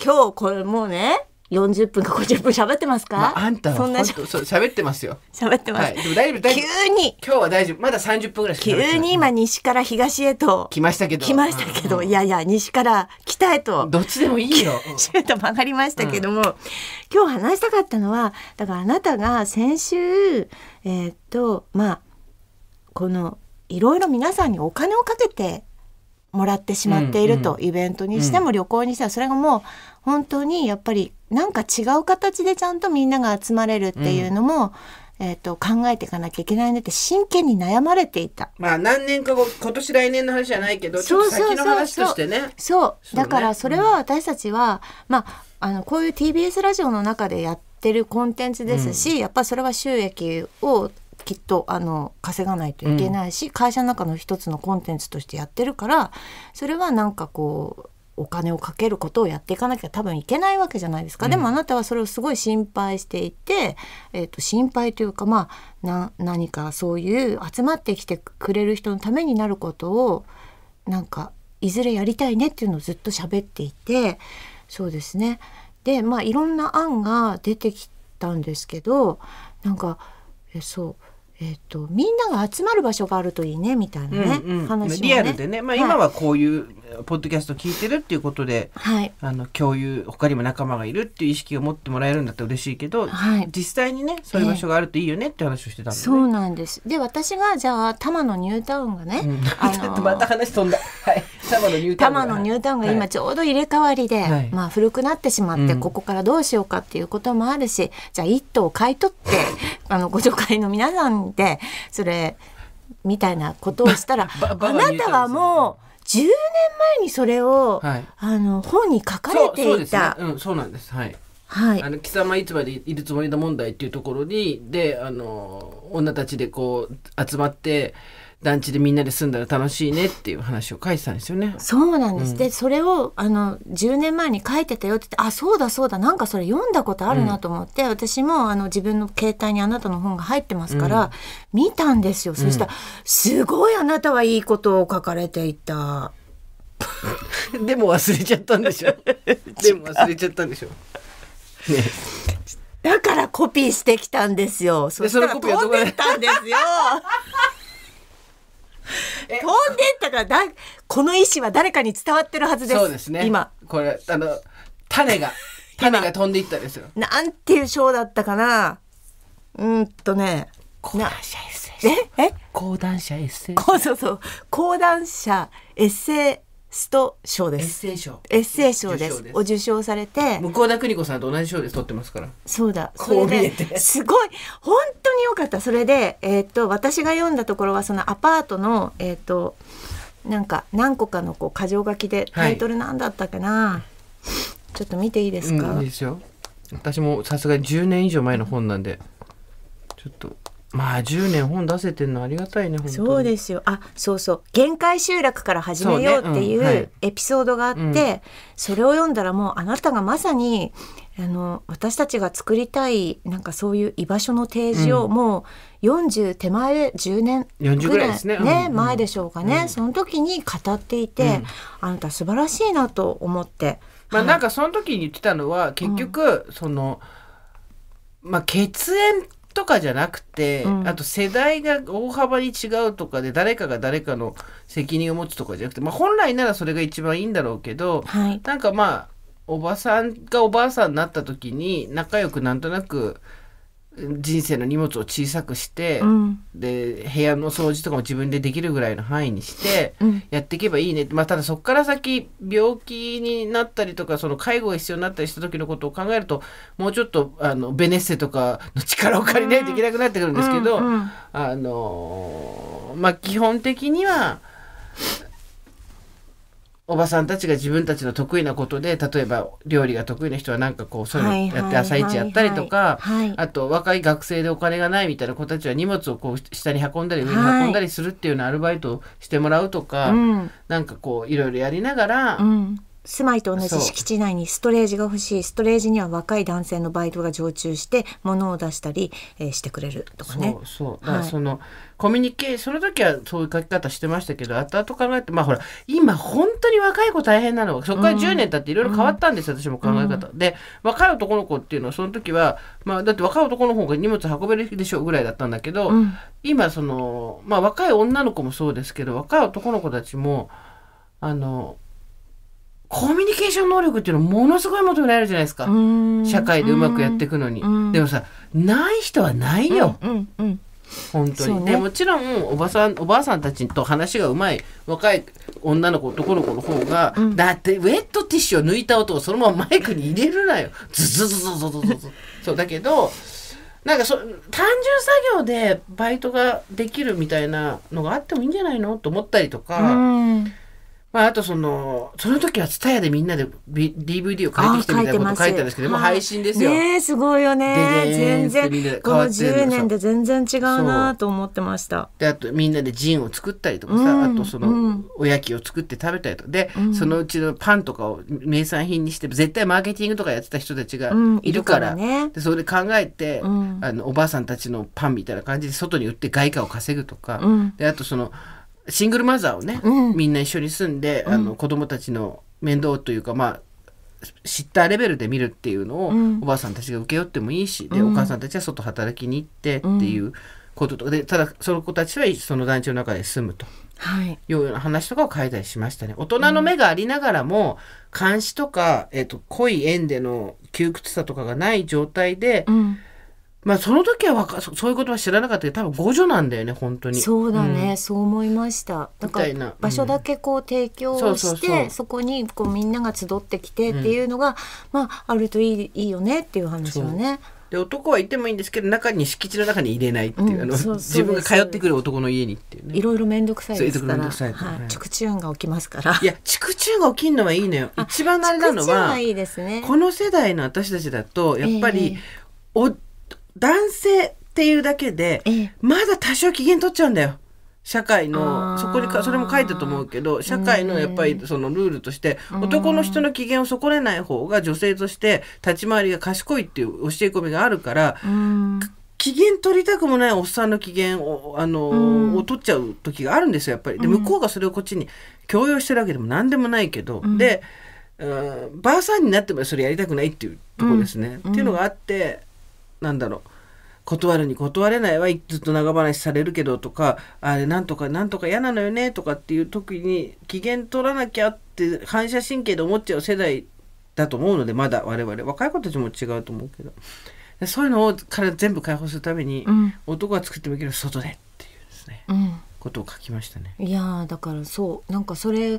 今日これもうね40分か50分喋ってますか、まあ、あんたはそんな喋ってますよ喋ってます、はい、でも大丈夫急に今日は大丈夫まだ30分ぐらいしか急に今西から東へと来ましたけど来ましたけど、うん、いやいや西から北へとどっちでもいいよシュート曲がりましたけども、うん、今日話したかったのはだからあなたが先週えー、っとまあこのいろいろ皆さんにお金をかけてもらってしまっていると、うんイベントにしても旅行にしてもそれがもう本当にやっぱりなんか違う形でちゃんとみんなが集まれるっていうのも、うん、えと、と考えていかなきゃいけないねって真剣に悩まれていたまあ何年か後今年来年の話じゃないけどちょっと先の話としてねそうだからそれは私たちは、うん、まああのこういう TBS ラジオの中でやってるコンテンツですし、うん、やっぱそれは収益をきっとあの稼がないといけないし、うん、会社の中の一つのコンテンツとしてやってるからそれはなんかこうお金をかけることをやっていかなきゃ多分いけないわけじゃないですか、うん、でもあなたはそれをすごい心配していて、えー、と心配というかまあ何かそういう集まってきてくれる人のためになることをなんかいずれやりたいねっていうのをずっと喋っていてそうですねでまあいろんな案が出てきたんですけどなんかそうえーと、みんなが集まる場所があるといいねみたいなね、うんうん、話、ね、リアルでね、まあ、今はこういうポッドキャスト聞いてるっていうことで、はい、あの共有他にも仲間がいるっていう意識を持ってもらえるんだったら嬉しいけど、はい、実際にねそういう場所があるといいよねって話をしてたんで、ね、そうなんですで私がじゃあ多摩のニュータウンがね、うん、あのー、また話飛んだ、はい、多摩のニュータウン多摩のニュータウンが今ちょうど入れ替わりで、はい、まあ、古くなってしまって、ここからどうしようかっていうこともあるし、うん、じゃあ一棟買い取って あのご紹介の皆さんでそれみたいなことをしたら あなたはもう。10年前にそれを、はい、あの本に書かれていた。そうそう,、ねうん、そうなんです、はいはい、あの貴様いつまでいるつもりだ問題っていうところにであの女たちでこう集まって団地でみんなで住んだら楽しいねっていう話を書いてたんですよね。そうなんです。うん、でそれをあの10年前に書いてたよって言ってあそうだそうだなんかそれ読んだことあるなと思って、うん、私もあの自分の携帯にあなたの本が入ってますから、うん、見たんですよ。そしたら、すごいあなたはいいことを書かれていた。でも忘れちゃったんでしょ。でも忘れちゃったんでしょ。ね。だからコピーしてきたんですよ。そしたら飛んでったんですよ。飛んでったからだこの意思は誰かに伝わってるはずですそうですね今これあの種が 種が飛んでいったですよなんていう賞だったかなうんとね講談社エッセイええ講談社エッセイ講談社エッセイスト賞です。エッセイ賞。エッセイ賞です。を受賞されて。向田邦子さんと同じ賞で取ってますから。そうだ。こう見えて。すごい。本当によかった。それで、えー、っと、私が読んだところは、そのアパートの、えー、っと、なんか、何個かのこう、箇条書きで、タイトルなんだったかな、はい。ちょっと見ていいですか、うん、いいですよ。私もさすがに10年以上前の本なんで、ちょっと。まあ10年本出せてるのありがたいねそうですよあそうそう「限界集落から始めよう」っていうエピソードがあって、ねうんはい、それを読んだらもうあなたがまさにあの私たちが作りたいなんかそういう居場所の提示をもう40手前10年ぐらい,、ねね前でしょうかね、うん、その時に語っていて、うん、あなた素晴らしいなと思って。まあ、なんかその時に言ってたのは結局、そのまあ、血縁とかじゃなくて、うん、あと世代が大幅に違うとかで誰かが誰かの責任を持つとかじゃなくて、まあ、本来ならそれが一番いいんだろうけど、はい、なんかまあおばさんがおばあさんになった時に仲良くなんとなく人生の荷物を小さくして、うん、で部屋の掃除とかも自分でできるぐらいの範囲にしてやっていけばいいね、うん、まあ、ただそこから先病気になったりとかその介護が必要になったりした時のことを考えるともうちょっとあのベネッセとかの力を借りないといけなくなってくるんですけど、あのま基本的にはおばさんたちが自分たちの得意なことで例えば料理が得意な人はなんかこうそういうのやって朝市やったりとか、はいはい、あと若い学生でお金がないみたいな子たちは荷物をこう下に運んだり上に運んだりするっていうようなアルバイトをしてもらうとか、はい、なんかこういろいろやりながら、うん、住まいと同じ敷地内にストレージが欲しいストレージには若い男性のバイトが常駐して物を出したり、えー、してくれるとかね。そうそうその、はい、コミュニケーションその時はそういう書き方してましたけど後々考えてまあほら今本当に若い子大変なのそこから10年経っていろいろ変わったんです、うん、私も考え方、うん、で若い男の子っていうのはその時は、まあ、だって若い男の方が荷物運べるでしょうぐらいだったんだけど、うん、今その、まあ、若い女の子もそうですけど若い男の子たちもあのコミュニケーション能力っていうのものすごい求められるじゃないですか社会でうまくやっていくのにでもさない人はないよ、うんうん、本当に、ね、でもちろんおばさんおばあさんたちと話がうまい若い女の子男の子の方が、うん、だってウェットティッシュを抜いた音をそのままマイクに入れるなよズズズズズズズそうだけどなんかそ単純作業でバイトができるみたいなのがあってもいいんじゃないのと思ったりとか。まあ、あとその、その時はツタヤでみんなで、DVD を借いてきてみたいなこと書いたんですけど、も配信ですよ。ねえ、すごいよね。全然、この10年で全然違うなと思ってました。で、あとみんなでジンを作ったりとかさ、うん、あとその、おやきを作って食べたりとか、で、うん、そのうちのパンとかを名産品にして、絶対マーケティングとかやってた人たちがいるから、ね、でそれで考えて、あの、おばあさんたちのパンみたいな感じで外に売って外貨を稼ぐとか、で、あとその、シングルマザーをね、うん、みんな一緒に住んで、うん、あの子供たちの面倒というかまあ知ったレベルで見るっていうのを、うん、おばあさんたちが請け負ってもいいしで、お母さんたちは外働きに行ってっていうこととかでただその子たちはその団地の中で住むと。はい、いうような話とかを書いたりしましたね。大人の目がありながらも、監視とか、えっ、ー、と、濃い縁での窮屈さとかがない状態で、うんまあその時はわかそういうことは知らなかったけど多分互助なんだよね本当にそうだね、うん、そう思いましただから場所だけこう提供してそこにこうみんなが集ってきてっていうのが、うん、まああるといいいいよねっていう話はねで男は行ってもいいんですけど中に敷地の中に入れないっていう、うん、あの自分が通ってくる男の家にっていうねいろいろ面倒くさいですからはい、チクチューンが起きますからいやチクチューンが起きるのはいいのよ一番あれなのは、ね、この世代の私たちだとやっぱり、えー、お男性っていうだけで、まだ多少機嫌取っちゃうんだよ。社会のそこにかそれも書いたと思うけど社会のやっぱりそのルールとして男の人の機嫌を損ねない方が女性として立ち回りが賢いっていう教え込みがあるから機嫌取りたくもないおっさんの機嫌をあの、を取っちゃう時があるんですよやっぱり。で向こうがそれをこっちに強要してるわけでも何でもないけど、で、うん、さんになってもそれやりたくないっていうところですね。っていうのがあって。なんだろう断るに断れないはずっと長話されるけどとかあれなんとかなんとか嫌なのよねとかっていう時に機嫌取らなきゃって反射神経で思っちゃう世代だと思うのでまだ我々若い子たちも違うと思うけどそういうのをから全部解放するために、うん、男は作ってもいいけど外でっていうですね、うん、ことを書きましたね。いやだからそうなんかそれ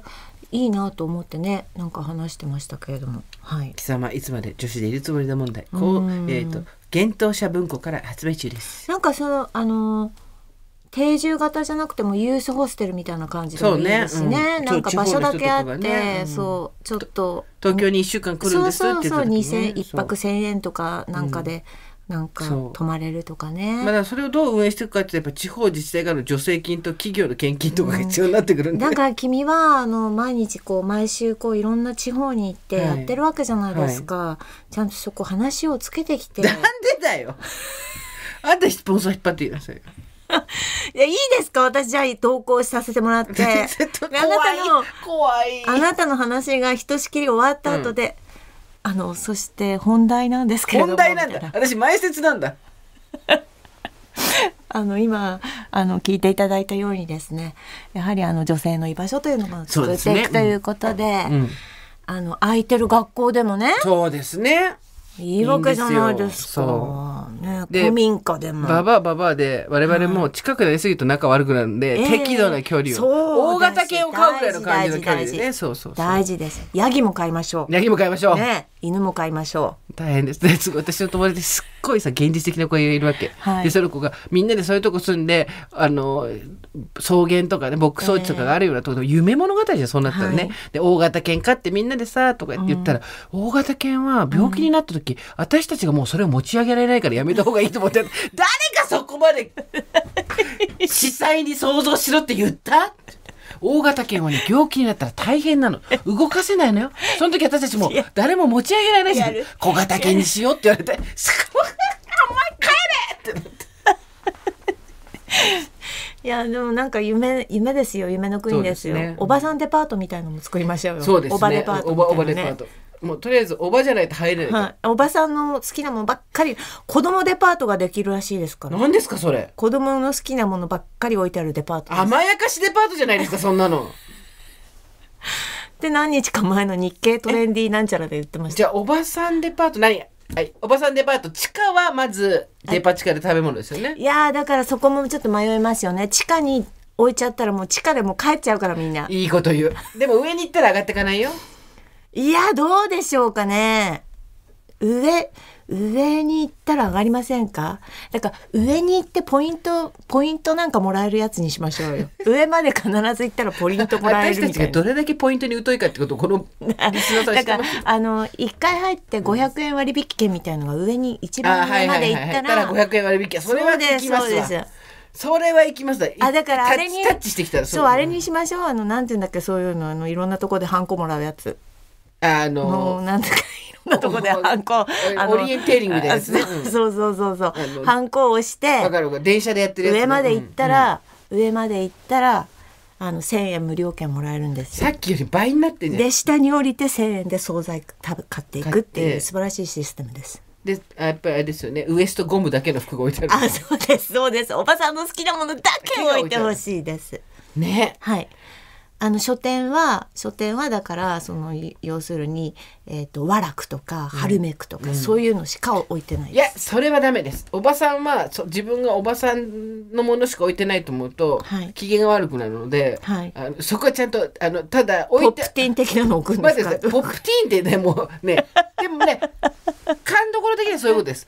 いいなと思ってねなんか話してましたけれども、はい、貴様いつまで女子でいるつもりだ問題こう、えーと幻冬舎文庫から発売中ですなんかそのあのー定住型じゃなくてもユースホステルみたいな感じでもいいですね、ねうん、なんか場所だけあって、ねうん、そうちょっと東京に1週間来るんですそうそうそう2 0 0泊1,000円とかなんかで、うんなんか泊まれるとかね。まあ、それをどう運営していくかってやっぱ地方自治体からの助成金と企業の献金とかが必要になってくるんで、うん、なんか君はあの毎日こう毎週こういろんな地方に行ってやってるわけじゃないですか。はいはい、ちゃんとそこ話をつけてきて。なんでだよ。あんたスポンサー引っ張っていなさいよ。いやいいですか私じゃあ投稿させてもらって あなたのあなたの話がひとしきり終わった後で、うんあのそして本題なんですけれども本題なんだ私前説なんだ あの今あの聞いていただいたようにですねやはりあの女性の居場所というのも作っていくということで、あの空いてる学校でもねそうですねいいわけじゃないですか。ね、古民家でも。ババアババアで、我々も近くなりすぎると仲悪くなるんで、うん、適度な距離を。大型犬を飼うぐらいの感じの距離でね。そうそう大事です。ヤギも飼いましょう。ヤギも飼いましょう。ね、犬も飼いましょう。大変ですね。私の友達です。ごいさ現実的な子がいるわけ、はい、でその子がみんなでそういうとこ住んであの草原とかね牧草地とかがあるようなところ、えー、夢物語じゃそうなったらね、はい、で大型犬飼ってみんなでさとかって言ったら、うん、大型犬は病気になった時、うん、私たちがもうそれを持ち上げられないからやめた方がいいと思って誰がそこまで司祭 に想像しろって言った大型犬はね、病気になったら大変なの。動かせないのよ。その時私たちも、誰も持ち上げられないし、小型犬にしようって言われて、すごい、お前帰れってなって。いやでもなんか夢夢ですよ夢の国ですよ、ね、おばさんデパートみたいのも作りましょうよそうですねおばデパート、ね、おばデパートもうとりあえずおばじゃないと入れない、はい、おばさんの好きなものばっかり子供デパートができるらしいですから何ですかそれ子供の好きなものばっかり置いてあるデパート甘やかしデパートじゃないですかそんなので何日か前の日経トレンディなんちゃらで言ってましたじゃあおばさんデパート何はい、おばさんデパート地下はまずデパ地下で食べ物ですよね、い、いやだからそこもちょっと迷いますよね地下に置いちゃったらもう地下でも帰っちゃうからみんないいこと言うでも上に行ったら上がっていかないよいや、どうでしょうかね。上、上に行ったら上がりませんかだから上に行ってポイント、ポイントなんかもらえるやつにしましょうよ。上まで必ず行ったらポイントもらえるみたいな。どれだけポイントに疎いかってことこのだ から、あの、1回入って500円割引券みたいのが上に、一番上まで行ったら。五百、はいはい、500円割引券。それはできますわ。そうですそれは行きますあだからあれにタッチしてきたらそうあれにしましょうあのなんていうんだっけそういうのあのいろんなところでハンコもらうやつあのもうなんとかいろんなとこでハンコオリエンテーリングで、ね、そうそうそうそうハンを押してわかる電車でやってる、ね、上まで行ったら、うんうん、上まで行ったらあの千円無料券もらえるんですさっきより倍になってで下に降りて1円で惣菜買っていくっていう素晴らしいシステムです。でやっぱりあれですよねウエストゴムだけの服が置いてあるあそうですそうですおばさんの好きなものだけ置いてほしいですねはいあの書店は書店はだからその要するに、えーと、和楽とか春めくとか、そういうのしか置いてないです、いやそれはダメですおばさんはそ自分がおばさんのものしか置いてないと思うと、はい、機嫌が悪くなるので、はい、あのそこはちゃんとあのただ置いてポップティーン的なの置くんですか、ポップティーンってねもねでもねか んどころ的にはそういうことです。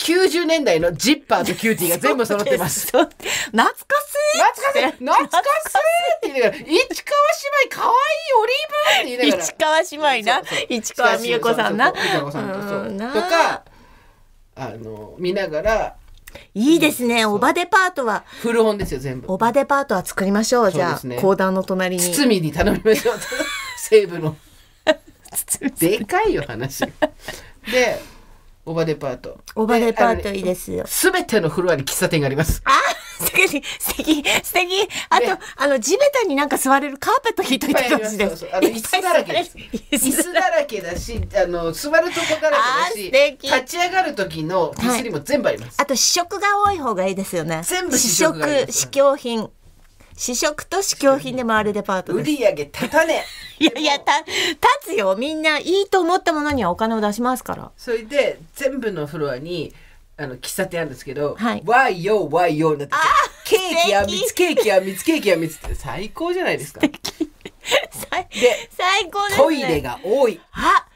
90年代のジッパーとキューティーが全部揃ってます。す懐かしい懐かしい懐かしいって言いながら、市川姉妹可愛いオリーブって言いながら。市川姉妹な。市川美代子さんな。とか、あの、見ながら、いいですね。おばデパートは。古本ですよ、全部。おばデパートは作りましょう。じゃあ、講談の隣に。堤に頼みましょう。西部の。でかいよ、話。で、オーバデパート。オーバデパートいいですよ。すべてのフロアに喫茶店があります。あ素敵、素敵、素敵。あと、あの、地べたになんか座れるカーペット引いといてほしいです。椅子だらけです。椅子だらけだし、あの、座るとこだらけだし、立ち上がる時の手すりも全部あります。あと、試食が多い方がいいですよね。全部試食。試食、試供品。試食と試供品で回るデパート売り上げ立たね いやいやた立つよみんないいと思ったものにはお金を出しますからそれで全部のフロアにあの喫茶店あるんですけど「はい、わいよわいよ」なってケーキやみケーキや蜜ケーキや蜜って最高じゃないですか。最最高ですね。トイレが多い。あ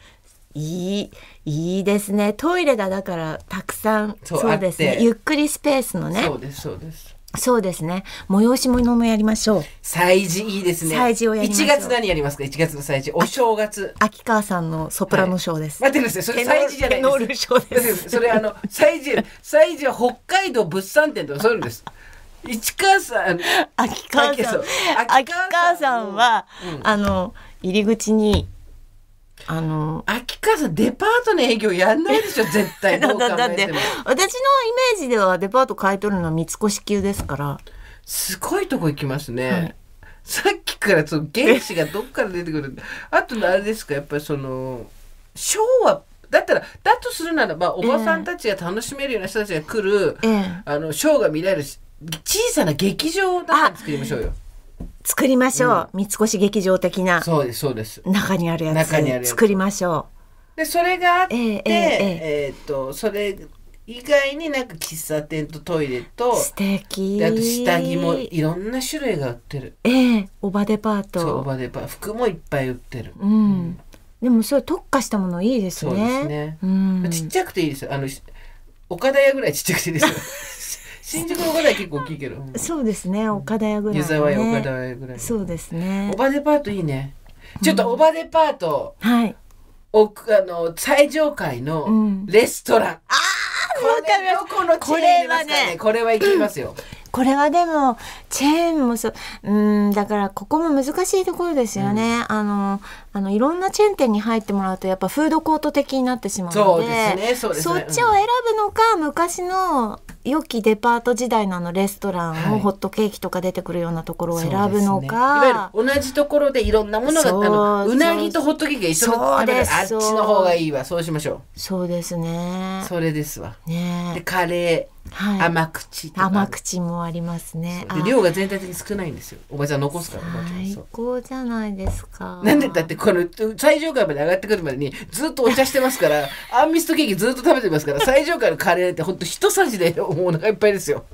いいいいですね。トイレがだからたくさんそうですね。ゆっくりスペースのね。そうですそうです。そうですね。催し物もやりましょう。祭事いいですね。祭事をやりましょう。1月何やりますか ?1 月の祭事。お正月。秋川さんのソプラノ賞です、はい。待ってください。それ祭事じゃないです。ノール賞です。それあの、祭事、祭事は北海道物産展とかそういうのです。市川さん。秋川さん。秋川さんは、うん、あの、入り口に、あの秋川さんデパートの営業やんないでしょ絶対だだ だって私のイメージではデパート買い取るのは三越級ですからすごいとこ行きますね、はい、さっきからその原子がどっから出てくるあとあれですかやっぱりその昭和だったらだとするならばおばさんたちが楽しめるような人たちが来る、えー、あのショーが見られる小さな劇場だったら作りましょうよ。作りましょう、うん、三越劇場的なそうですそうです中にあるやつ作りましょうでそれがあって、えー、えー、えー、っとそれ以外になんか喫茶店とトイレと素敵あと下着もいろんな種類が売ってるええー、おばデパートそうおばデパート服もいっぱい売ってる、うん、うん、でもそれ特化したものいいですねそうですね、うん、ちっちゃくていいですあの岡田屋ぐらいちっちゃくていいですよ 新宿の岡田結構聞いける。そうですね、岡田屋ぐらい、ね。湯沢屋岡田屋ぐらい。そうですね。おばデパートいいね。ちょっとおばデパート。はい。奥、あの最上階のレストラン。うん、ああ、これはね。これはいきますよ。これはでもチェーンもそううんだからここも難しいところですよね、うん、あのあのいろんなチェーン店に入ってもらうとやっぱフードコート的になってしまうのでそうですね、ね、そっちを選ぶのか昔の良きデパート時代のあのレストランをホットケーキとか出てくるようなところを選ぶのか、はいね、いわゆる同じところでいろんなものがあのうなぎとホットケーキが一緒にあっちの方がいいわそうしましょうそうですねそれですわ、ね、でカレーはい、甘口甘口もありますね量が全体的に少ないんですよおばちゃん残すからおばちゃん最高じゃないですかなんでだってこの最上階まで上がってくるまでにずっとお茶してますからアン ミストケーキずっと食べてますから最上階のカレーってほんと一さじでお腹いっぱいですよ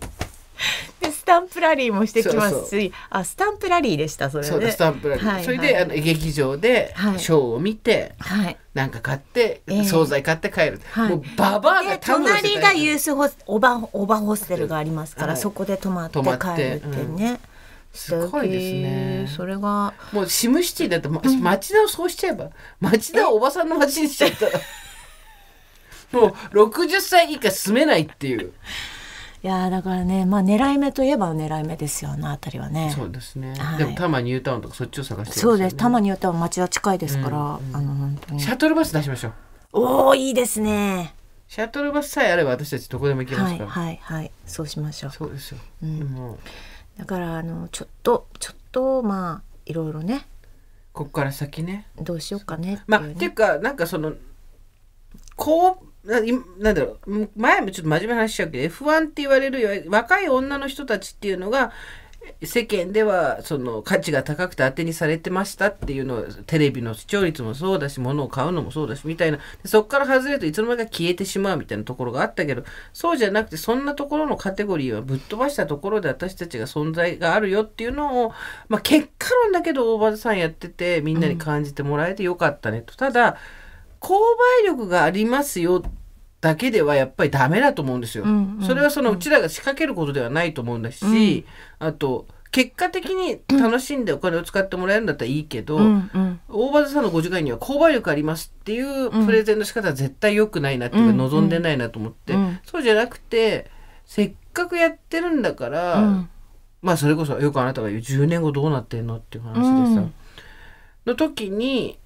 でスタンプラリーもしてきますしあスタンプラリーでしたそれそうスタンプラリー、はいはい、それであの劇場でショーを見て、はい、なんか買って、え惣菜買って帰る、もうババアが隣がユースホスオバオバホステルがありますから、はい、そこで泊まって帰るってね。すごいですね。それが。もうシムシティだと、ま、町田をそうしちゃえば、町田をおばさんの町にしちゃったら、もう60歳以下住めないっていう。いやだからね、まあ、狙い目といえば狙い目ですよあたりはねそうですね、はい、でも多摩ニュータウンとかそっちを探して、ね、そうです多摩ニュータウン町は近いですから、うんうん、あの本当にシャトルバス出しましょうおおいいですねシャトルバスさえあれば私たちどこでも行けますからはいはい、はい、そうしましょうそうですよ、うん、だからあのちょっとちょっとまあいろいろねここから先ねどうしようかね、ね、まあっていうかなんかそのこうななんだろう前もちょっと真面目な話しちゃうけど F1 って言われる若い女の人たちっていうのが世間ではその価値が高くて当てにされてましたっていうのをテレビの視聴率もそうだし物を買うのもそうだしみたいなそっから外れるといつの間にか消えてしまうみたいなところがあったけどそうじゃなくてそんなところのカテゴリーはぶっ飛ばしたところで私たちが存在があるよっていうのを、まあ、結果論だけど大場さんやっててみんなに感じてもらえてよかったねと。ただ、購買力がありますよだけではやっぱりダメだと思うんですよ。うんうん、それはそのうちらが仕掛けることではないと思うんだし、うん、あと結果的に楽しんでお金を使ってもらえるんだったらいいけど、うんうん、大場さんのご自間には購買力ありますっていうプレゼンの仕方は絶対良くないなっていうか望んでないなと思って、うんうん、そうじゃなくてせっかくやってるんだから、うん、まあそれこそよくあなたが言う10年後どうなってんのっていう話でさ、の時に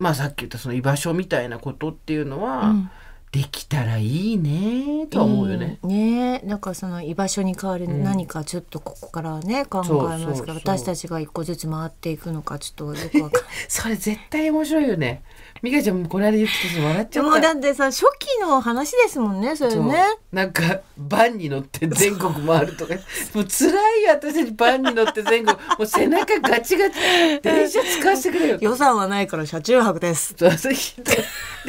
まあ、さっき言ったその居場所みたいなことっていうのは、うん、できたらいいねと思うよね。いいねなんかその居場所に代わる何かちょっとここからね、うん、考えますから私たちが一個ずつ回っていくのかちょっとよくわかんない。それ絶対面白いよね。美香ちゃんもこの間言ってた笑っちゃったもうだってさ初期の話ですもんねそれねなんかバンに乗って全国回るとか もう辛いよ私たちバンに乗って全国もう背中ガチガチ電車使わせてくれよ予算はないから車中泊ですで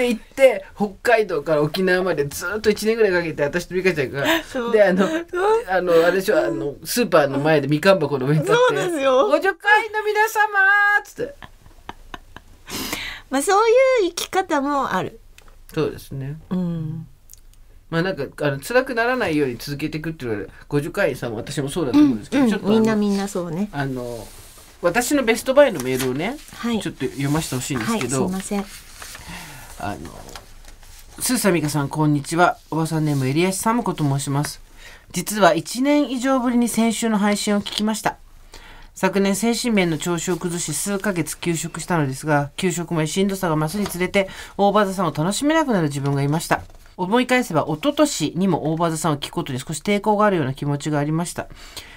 行って北海道から沖縄までずっと1年ぐらいかけて私と美香ちゃんがであのあのあれでしょあのスーパーの前でみかん箱の上に立って「お助会の皆様」っつって。まあ、そういう生き方もある。そうですね。うん。まあなんかあの辛くならないように続けていくって言われる。五十回さんも私もそうだと思うんですけど、うん、ちょっとみんなみんなそうねあの私のベストバイのメールをね、はい、ちょっと読ませてほしいんですけど、はいすみませんあのスーサミカさんこんにちはおばさんネームエリアシサムコと申します実は一年以上ぶりに先週の配信を聞きました昨年精神面の調子を崩し数ヶ月休職したのですが、休職前しんどさが増すにつれて、大場さんを楽しめなくなる自分がいました。思い返せば、一昨年にも大場さんを聞くことに少し抵抗があるような気持ちがありました。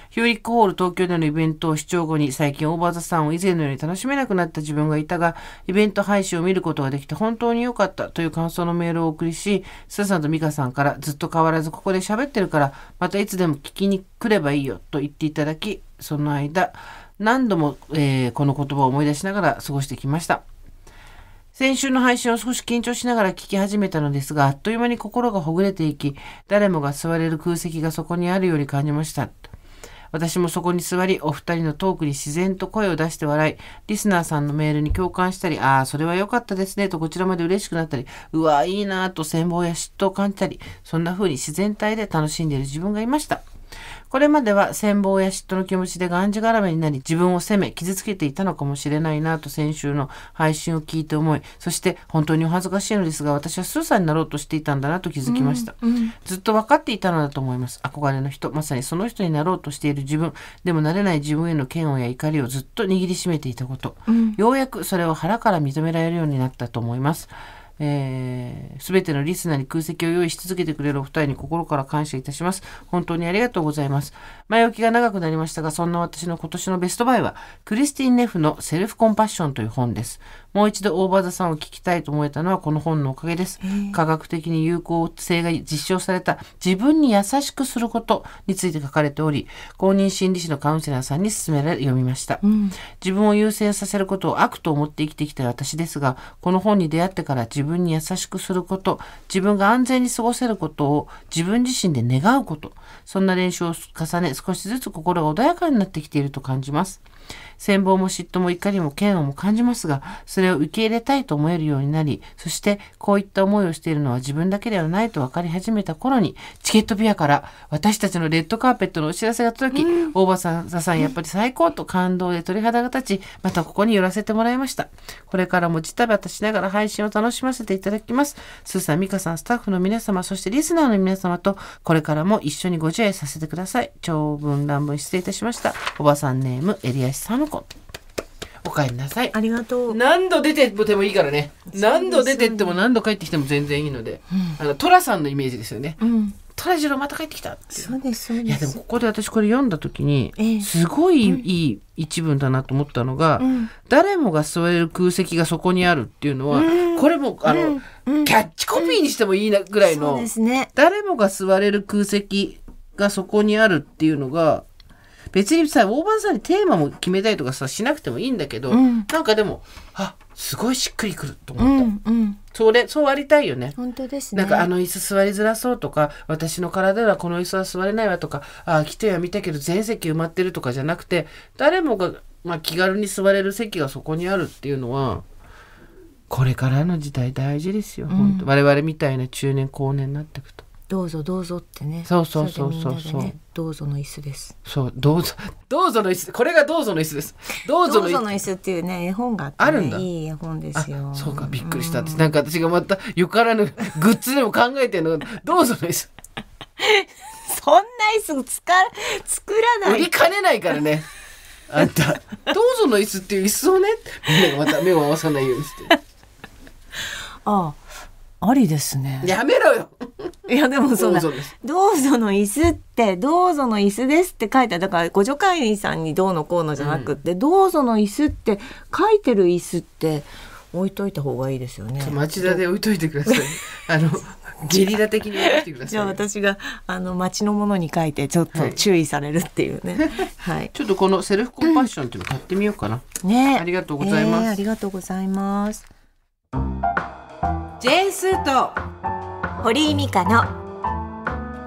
ヒューリックホール東京でのイベントを視聴後に最近オーバーザさんを以前のように楽しめなくなった自分がいたが、イベント配信を見ることができて本当に良かったという感想のメールをお送りし、スーさんとミカさんからずっと変わらずここで喋ってるから、またいつでも聞きに来ればいいよと言っていただき、その間、何度も、えー、この言葉を思い出しながら過ごしてきました。先週の配信を少し緊張しながら聞き始めたのですが、あっという間に心がほぐれていき、誰もが座れる空席がそこにあるように感じました。私もそこに座り、お二人のトークに自然と声を出して笑い、リスナーさんのメールに共感したり、ああ、それは良かったですね、とこちらまで嬉しくなったり、うわ、いいなと羨望や嫉妬を感じたり、そんな風に自然体で楽しんでいる自分がいました。これまでは戦望や嫉妬の気持ちでがんじがらめになり、自分を責め、傷つけていたのかもしれないなと先週の配信を聞いて思い、そして本当にお恥ずかしいのですが、私はスーさんになろうとしていたんだなと気づきました。うんうん、ずっと分かっていたのだと思います。憧れの人、まさにその人になろうとしている自分、でもなれない自分への嫌悪や怒りをずっと握りしめていたこと、うん、ようやくそれを腹から認められるようになったと思います。えー、全てのリスナーに空席を用意し続けてくれるお二人に心から感謝いたします。本当にありがとうございます。前置きが長くなりましたが、そんな私の今年のベストバイは、クリスティン・ネフのセルフコンパッションという本です。もう一度大場さんを聞きたいと思えたのはこの本のおかげです。科学的に有効性が実証された自分に優しくすることについて書かれており、公認心理師のカウンセラーさんに勧められ読みました、うん、自分を優先させることを悪と思って生きてきた私ですが、この本に出会ってから自分に優しくすること、自分が安全に過ごせることを自分自身で願うこと、そんな練習を重ね少しずつ心が穏やかになってきていると感じます。戦争も嫉妬も怒りも嫌悪も感じますが、それれを受け入れたいと思えるようになり、そしてこういった思いをしているのは自分だけではないと分かり始めた頃に、チケットビアから私たちのレッドカーペットのお知らせが届き、大場さん、さんやっぱり最高と感動で鳥肌が立ち、またここに寄らせてもらいました。これからもじたばたしながら配信を楽しませていただきます。スーさん、ミカさん、スタッフの皆様、そしてリスナーの皆様と、これからも一緒にご自愛させてください。長文乱文失礼いたしました。おばさんネーム、エリアシサムコ。帰んなさいありがとう何度出てってもいいからね何度出てっても何度帰ってきても全然いいので、あの寅さんのイメージですよね、うん虎次郎また帰ってきたそうですそうですいやでもここで私これ読んだ時に、すごいいい一文だなと思ったのが、誰もが座れる空席がそこにあるっていうのは、これもあの、キャッチコピーにしてもいいなぐらいの、誰もが座れる空席がそこにあるっていうのが別にさ、大盤さんにテーマも決めたりとかさ、しなくてもいいんだけど、うん、なんかでも、あ、すごいしっくりくると思った。うん、うん、それ、そうありたいよね。本当ですね。なんかあの椅子座りづらそうとか、私の体ではこの椅子は座れないわとか、あ、来ては見たけど全席埋まってるとかじゃなくて、誰もが、まあ、気軽に座れる席がそこにあるっていうのは、これからの時代大事ですよ、うん、本当我々みたいな中年後年になっていくと。どうぞどうぞってねそうそうそうそうそう、どうぞの椅子ですそうどうぞどうぞの椅子これがどうぞの椅子ですどうぞの椅子っていうね絵本があって、ね、あるんだいい絵本ですよそうかびっくりした、うん、なんか私がまたよからぬグッズでも考えてるのどうぞの椅子 そんな椅子つか作らない売りかねないからねあんた「どうぞの椅子」っていう椅子をねみんながまた目を合わさないようにして。ああありですね。やめろよ。いやでもそんな「どうぞの椅子」って「どうぞの椅子です」って書いてだから互助会員さんにどうのこうのじゃなくて「うん、どうぞの椅子」って書いてる椅子って置いといた方がいいですよね。町田で置いといてください。あのゲリラ的に置いてください。じゃあ私があの町のものに書いてちょっと注意されるっていうね。はい。ちょっとこのセルフコンパッションっていうの買ってみようかな。ね。ありがとうございます、ありがとうございます。ジェーンスーと堀井美香の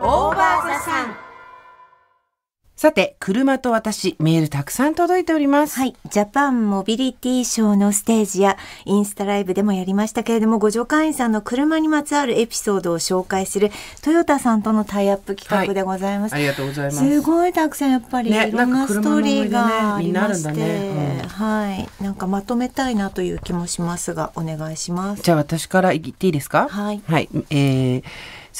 オーバーザさんさて、車と私、メールたくさん届いております。はい。ジャパンモビリティショーのステージや、インスタライブでもやりましたけれども、ご助会員さんの車にまつわるエピソードを紹介する、トヨタさんとのタイアップ企画でございます。はい、ありがとうございます。すごいたくさんやっぱり、ね、いろんなストーリーがありまして、ねねうん、はい。なんかまとめたいなという気もしますが、お願いします。じゃあ私から言っていいですかはい。はい。えー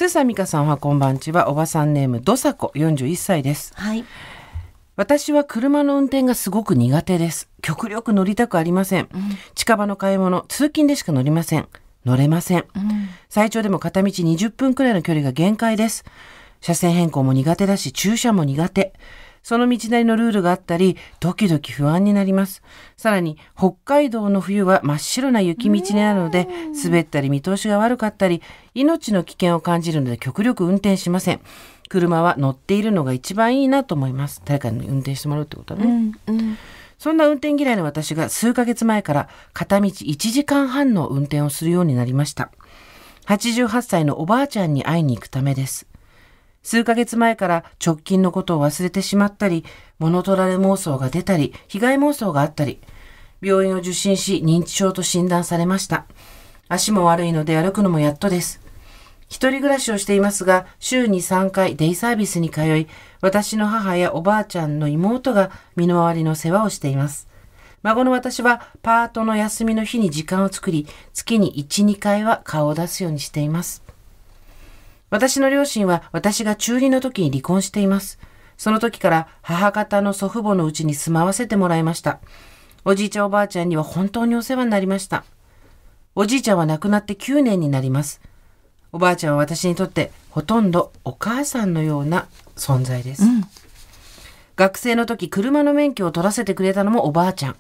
スーサミカさんはこんばんちはおばさんネームどさこ41歳です、はい、私は車の運転がすごく苦手です極力乗りたくありません、うん、近場の買い物通勤でしか乗りません乗れません、うん、最長でも片道20分くらいの距離が限界です車線変更も苦手だし駐車も苦手その道なりのルールがあったり、ドキドキ不安になります。さらに、北海道の冬は真っ白な雪道なので、滑ったり見通しが悪かったり、命の危険を感じるので極力運転しません。車は乗っているのが一番いいなと思います。誰かに運転してもらうってことね。うん、うんそんな運転嫌いの私が数ヶ月前から片道1時間半の運転をするようになりました。88歳のおばあちゃんに会いに行くためです。数ヶ月前から直近のことを忘れてしまったり、物取られ妄想が出たり、被害妄想があったり、病院を受診し認知症と診断されました。足も悪いので歩くのもやっとです。一人暮らしをしていますが、週に3回デイサービスに通い、私の母やおばあちゃんの妹が身の回りの世話をしています。孫の私はパートの休みの日に時間を作り、月に1、2回は顔を出すようにしています。私の両親は私が中2の時に離婚しています。その時から母方の祖父母のうちに住まわせてもらいました。おじいちゃんおばあちゃんには本当にお世話になりました。おじいちゃんは亡くなって9年になります。おばあちゃんは私にとってほとんどお母さんのような存在です。うん、学生の時車の免許を取らせてくれたのもおばあちゃん。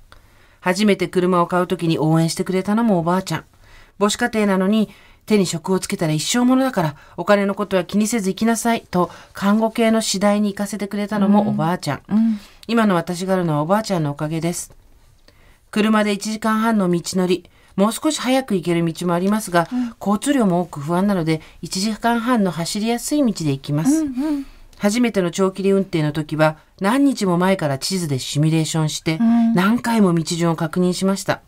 初めて車を買う時に応援してくれたのもおばあちゃん。母子家庭なのに手に職をつけたら一生ものだから、お金のことは気にせず行きなさい、と、看護系の次第に行かせてくれたのもおばあちゃん。うん今の私があるのはおばあちゃんのおかげです。車で1時間半の道のり、もう少し早く行ける道もありますが、うん、交通量も多く不安なので、1時間半の走りやすい道で行きます。うんうん初めての長距離運転の時は何日も前から地図でシミュレーションして何回も道順を確認しました。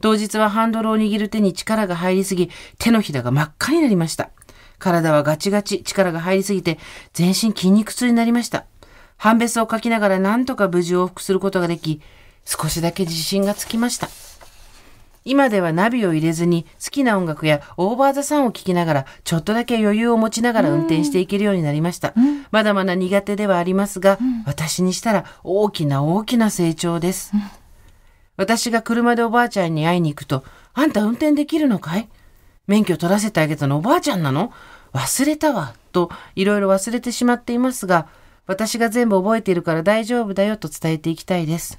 当日はハンドルを握る手に力が入りすぎ、手のひらが真っ赤になりました。体はガチガチ、力が入りすぎて、全身筋肉痛になりました。判別を書きながら何とか無事往復することができ、少しだけ自信がつきました。今ではナビを入れずに好きな音楽やオーバーザさんを聴きながらちょっとだけ余裕を持ちながら運転していけるようになりました。まだまだ苦手ではありますが、私にしたら大きな大きな成長です。私が車でおばあちゃんに会いに行くと、あんた運転できるのかい免許取らせてあげたのおばあちゃんなの忘れたわ、といろいろ忘れてしまっていますが、私が全部覚えているから大丈夫だよと伝えていきたいです。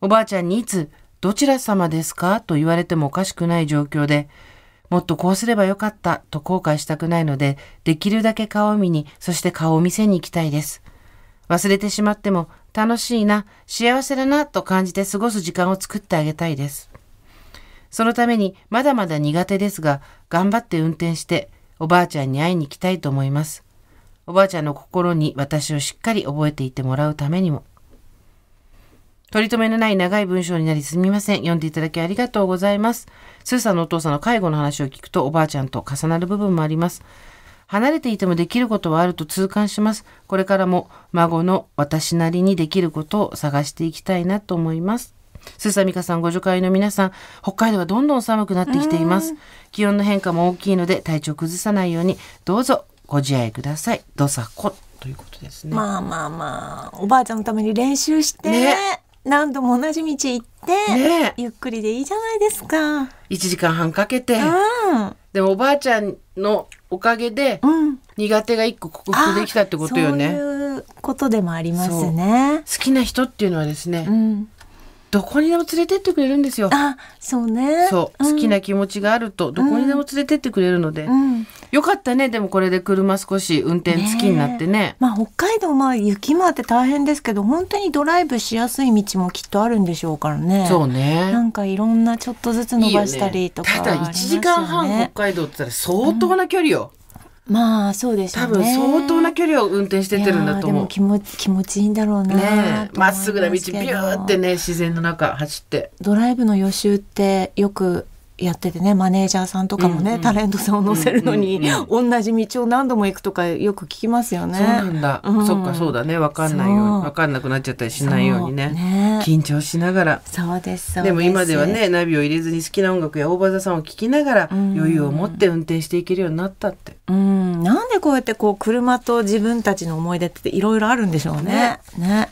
おばあちゃんにいつ、どちら様ですかと言われてもおかしくない状況で、もっとこうすればよかったと後悔したくないので、できるだけ顔を見に、そして顔を見せに行きたいです。忘れてしまっても楽しいな、幸せだなと感じて過ごす時間を作ってあげたいです。そのためにまだまだ苦手ですが、頑張って運転して、おばあちゃんに会いに行きたいと思います。おばあちゃんの心に私をしっかり覚えていてもらうためにも。取り留めのない長い文章になりすみません。読んでいただきありがとうございます。スーさんのお父さんの介護の話を聞くとおばあちゃんと重なる部分もあります。離れていてもできることはあると痛感します。これからも孫の私なりにできることを探していきたいなと思います。スサミカさん、ご助会の皆さん、北海道はどんどん寒くなってきています。気温の変化も大きいので、体調崩さないように、どうぞご自愛ください。どさこということですね。まあまあまあ、おばあちゃんのために練習して、ね、何度も同じ道行って、ね、ゆっくりでいいじゃないですか。1時間半かけて。うんでもおばあちゃんのおかげで、苦手が一個克服できたってことよね。そういうことでもありますね。好きな人っていうのはですね、うん、どこにでも連れてってくれるんですよ。あ、そうね。そう、好きな気持ちがあるとどこにでも連れてってくれるので、よかったね。でもこれで車少し運転付きになってね。ねまあ北海道まあ雪もあって大変ですけど、本当にドライブしやすい道もきっとあるんでしょうからね。そうね。なんかいろんなちょっとずつ伸ばしたりとか、ね、ただ1時間半北海道って言ったら相当な距離よ。うんまあそうでしょ、ね、多分相当な距離を運転しててるんだと思う気持気持ちいいんだろうなま、ね、っすぐな道ビューってね自然の中走ってドライブの予習ってよくやっててねマネージャーさんとかもね、うんうん、タレントさんを乗せるのに、うんうん、同じ道を何度も行くとかよく聞きますよね。そうなんだ、うん、そっかそうだね分かんないように分かんなくなっちゃったりしないようにね、ね、緊張しながらそうですでも今ではねナビを入れずに好きな音楽や大場さんを聴きながら、余裕を持って運転していけるようになったって。うん、うん、なんでこうやってこう車と自分たちの思い出っていろいろあるんでしょうね。ねね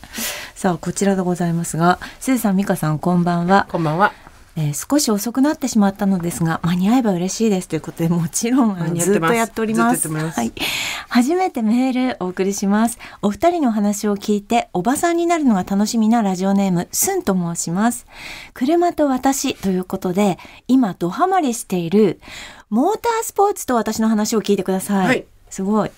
さあこちらでございますが、すずさん美香さんこんばんは。こんばんは。えー、少し遅くなってしまったのですが間に合えば嬉しいですということでもちろんずっとやっております。はい、初めてメールお送りします。お二人の話を聞いておばさんになるのが楽しみなラジオネームすんと申します。車と私ということで今ドハマりしているモータースポーツと私の話を聞いてください、はい、すごい。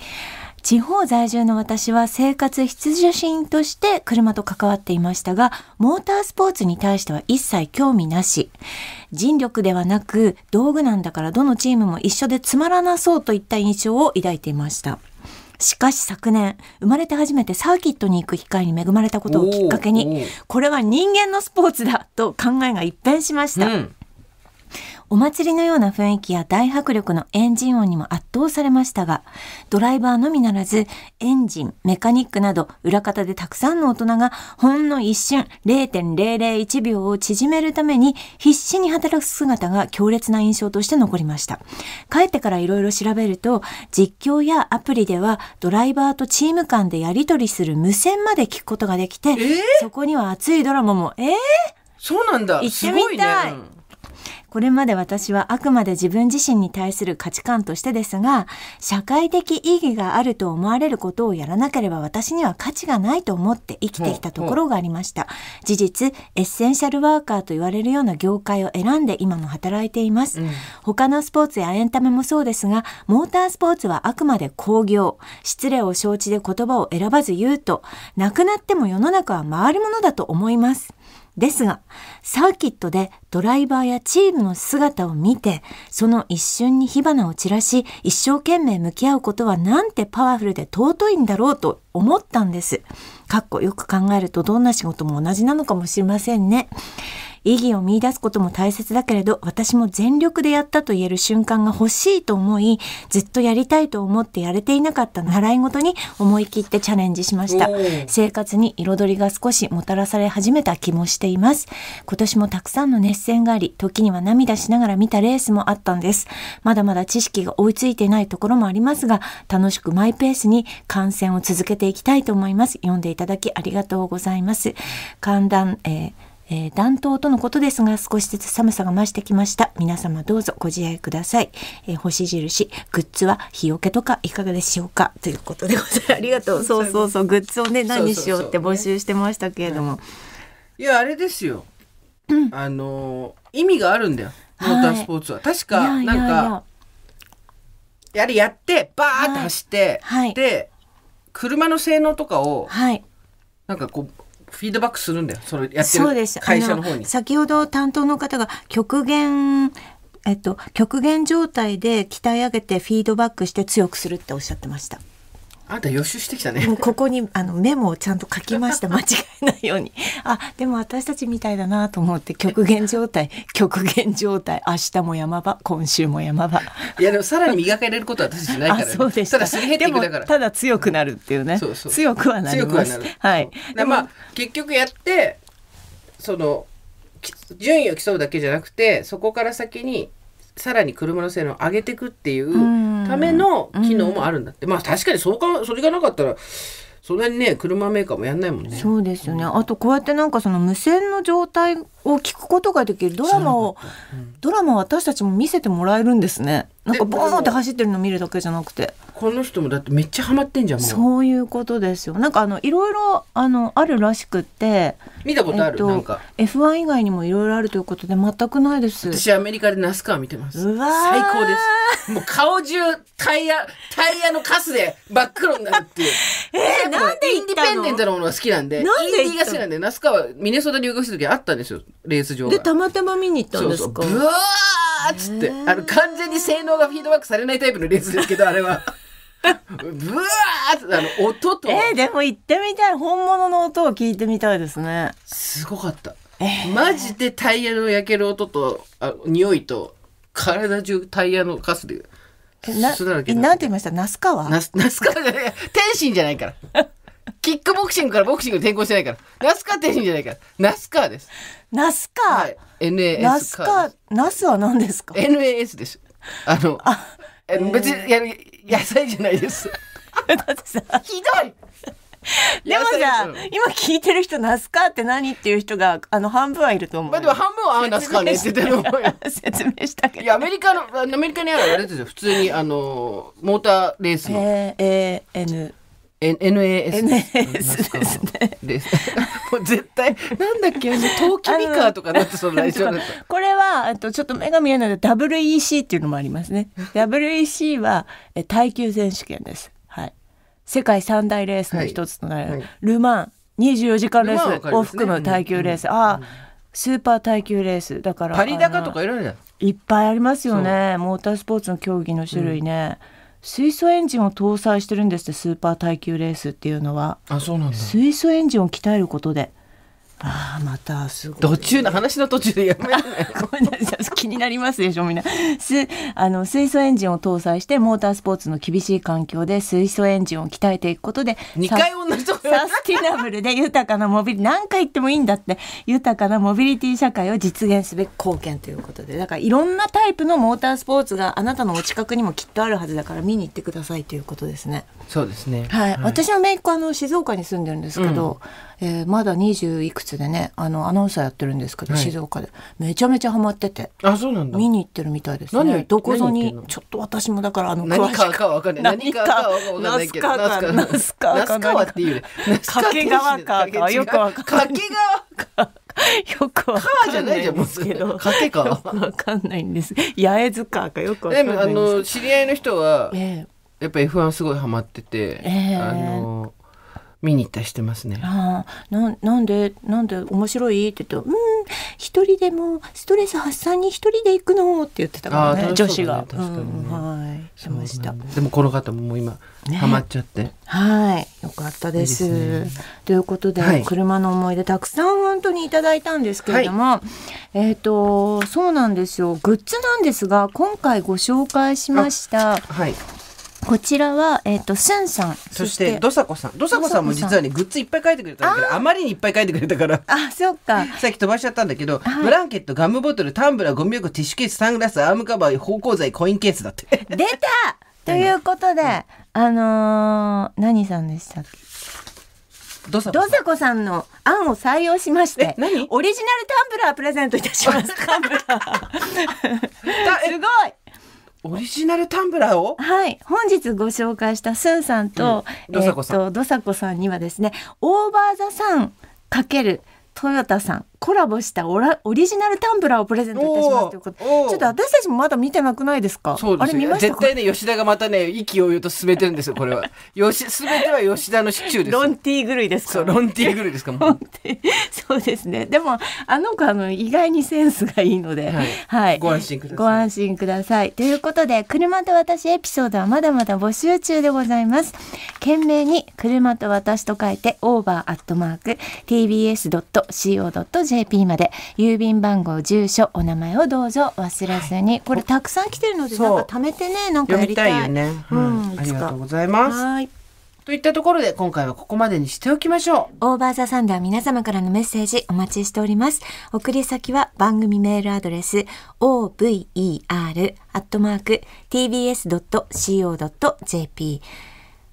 地方在住の私は生活必需品として車と関わっていましたが、モータースポーツに対しては一切興味なし。人力ではなく道具なんだからどのチームも一緒でつまらなそうといった印象を抱いていました。しかし昨年、生まれて初めてサーキットに行く機会に恵まれたことをきっかけに、これは人間のスポーツだと考えが一変しました。うんお祭りのような雰囲気や大迫力のエンジン音にも圧倒されましたが、ドライバーのみならず、エンジン、メカニックなど、裏方でたくさんの大人が、ほんの一瞬、0.001秒を縮めるために、必死に働く姿が強烈な印象として残りました。帰ってから色々調べると、実況やアプリでは、ドライバーとチーム間でやり取りする無線まで聞くことができて、えー、そこには熱いドラマも、えー、そうなんだ。行ってみたい。これまで私はあくまで自分自身に対する価値観としてですが、社会的意義があると思われることをやらなければ私には価値がないと思って生きてきたところがありました。事実、エッセンシャルワーカーと言われるような業界を選んで今も働いています。うん、他のスポーツやエンタメもそうですが、モータースポーツはあくまで工業。失礼を承知で言葉を選ばず言うと、なくなっても世の中は回り物だと思います。ですが、サーキットでドライバーやチームの姿を見て、その一瞬に火花を散らし、一生懸命向き合うことはなんてパワフルで尊いんだろうと思ったんです。かっこよく考えるとどんな仕事も同じなのかもしれませんね。意義を見出すことも大切だけれど、私も全力でやったと言える瞬間が欲しいと思い、ずっとやりたいと思ってやれていなかった習い事に思い切ってチャレンジしました。生活に彩りが少しもたらされ始めた気もしています。今年もたくさんの熱戦があり、時には涙しながら見たレースもあったんです。まだまだ知識が追いついてないところもありますが、楽しくマイペースに観戦を続けていきたいと思います。読んでいただきありがとうございます。寒暖、えーえー、暖冬とのことですが、少しずつ寒さが増してきました。皆様どうぞご自愛ください。えー、星印、グッズは日よけとかいかがでしょうかということでございます。ありがとう。そうそうそう、グッズをね、何にしようって募集してましたけれども。そうそうそうね、いや、あれですよ。あの意味があるんだよ。モータースポーツは。はい、確か、なんか、やりやって、バーって走って、はい、で、車の性能とかを、はい、なんかこう、フィードバックするんだよそれやってる会社の方に先ほど担当の方が極限えっと、極限状態で鍛え上げてフィードバックして強くするっておっしゃってました。あんた予習してきたね。ここにあのメモをちゃんと書きました。間違えないように。あ、でも私たちみたいだなと思って、極限状態、極限状態、明日も山場、今週も山場。いや、でもさらに磨かれることは私じゃないから、ね、あ、そうでした。ただすり減っていくだから。ただ強くなるっていうね。そうそう強くはなります。ははい。でまあ、結局やって、その、順位を競うだけじゃなくて、そこから先に、さらに車の性能を上げていくっていうための機能もあるんだって、まあ確かにそうかそれがなかったらそんなにね車メーカーもやんないもんね。そうですよね。あとこうやってなんかその無線の状態を聞くことができるドラマを、うん、ドラマ私たちも見せてもらえるんですね。なんかボーンって走ってるの見るだけじゃなくて。この人もだってめっちゃハマってんじゃんそういうことですよなんかあのいろいろあのあるらしくって見たことある、えっと、なんか F1 以外にもいろいろあるということで全くないです私アメリカでナスカー見てますうわ最高ですもう顔中タイヤタイヤのカスで真っ黒になるっていう えー、なんでインディペンデントなものが好きなんでなんでインディが好きなんでナスカーはミネソタ留学した時あったんですよレース場でたまたま見に行ったんですかそうそうブワーっつってあの完全に性能がフィードバックされないタイプのレースですけどあれはブワーってあの音とえー、でも行ってみたい本物の音を聞いてみたいですねすごかった、えー、マジでタイヤの焼ける音とあ匂いと体中タイヤのカスでななんて言いました那須川那須川じゃない天心じゃないから キックボクシングからボクシングに転向してないから那須川天心じゃないから那須川です那須川、はい、NAS 那須川那須は何ですか NAS ですあのあ、え別にやる野菜じゃないです。だってさ。ひどい でもさ、今聞いてる人、ナスカって何っていう人が、あの、半分はいると思う。まあでも半分は、あ、ナスカねって言ってる思うよ。説明したけど。いや、アメリカの、アメリカにあるあれですよ。普通に、あの、モーターレースの。え A、N。NAS, NAS ですね。もう絶対なんだっけあの陶器ミカーとかなってその来週だったこれはとちょっと目が見えないので WEC っていうのもありますね WEC は耐久選手権です、はい、世界三大レースの一つとなる、はいル・マン24時間レースを含む耐久レース、ねああ、スーパー耐久レースだからパリ高とかいろいろいっぱいありますよねモータースポーツの競技の種類ね、うん水素エンジンを搭載してるんですってスーパー耐久レースっていうのはあそうなんだ水素エンジンを鍛えることでああまたすごい途中の話の途中でやめない 気になりますでしょみんなすあの水素エンジンを搭載してモータースポーツの厳しい環境で水素エンジンを鍛えていくことで2回同じサスティナブルで豊かなモビリ何回言ってもいいんだって豊かなモビリティ社会を実現すべき貢献ということでだからいろんなタイプのモータースポーツがあなたのお近くにもきっとあるはずだから見に行ってくださいということですね。そうですね、はい、はい、私のメっ子あの静岡に住んでるんですけど、うん、えー、まだ20いくつでねあのアナウンサーやってるんですけど、はい、静岡でめちゃめちゃハマっててあそうなんだ見に行ってるみたいですねどこぞにちょっと私もだからあの何かかい何かかわかんない何どナスカかナスカかナっていう掛川かかよくわかんない掛川かよくわかんないんですけど。かけか。わかんないんです。八重塚かよくわかんないんです。でもあの知り合いの人は、ええ、やっぱ F1 すごいハマってて、えー、あの見に行ったしてますね。あななんでなんで面白いって言ってうん一人でもストレス発散に一人で行くのって言ってたからね、ね、女子が。確はいしましたでもこの方ももう今、ね、ハマっちゃって。はいよかったです。いいですね、ということで、はい、車の思い出たくさん本当にいただいたんですけれども、はい、えっ、ー、とそうなんですよグッズなんですが今回ご紹介しました。はいこちらは、えっ、ー、と、すんさん。そして、どさこさん。どさこさんも実はね、グッズいっぱい書いてくれたんだけど、あまりにいっぱい書いてくれたから。あ、そっか。さっき飛ばしちゃったんだけど、はい、ブランケット、ガムボトル、タンブラー、ゴミ箱、ティッシュケース、サングラス、アームカバー、芳香剤、コインケースだって。出たということで、うん、あのー、何さんでしたっけどさこさんの案を採用しまして、オリジナルタンブラープレゼントいたします。タンブラー。すごいオリジナルタンブラーをはい本日ご紹介したスンさんと、うん、どさこさん、えー、どさこさんにはですねオーバーザさんかけるトヨタさんコラボしたオラオリジナルタンブラーをプレゼントいたしますということちょっと私たちもまだ見てなくないですかそうです、あれ見ました絶対ね吉田がまたね意気揚々と進めてるんですよこれはよし全ては吉田のシチューですロンティー狂いですかそうロンティー狂いですかもう そうですねでもあの子あの意外にセンスがいいので、はい、はい、ご安心くださいご安心くださいということで車と私エピソードはまだまだ募集中でございます懸命に車と私と書いてオーバーアットマーク tbs.co.jp JP まで郵便番号住所お名前をどうぞ忘れずに、はい、これたくさん来てるのでなんか貯めてねなんかやりたいよね、うん、うん、ありがとうございますといったところで今回はここまでにしておきましょう。オーバーザサンダー皆様からのメッセージお待ちしております。送り先は番組メールアドレス over.tbs.co.jp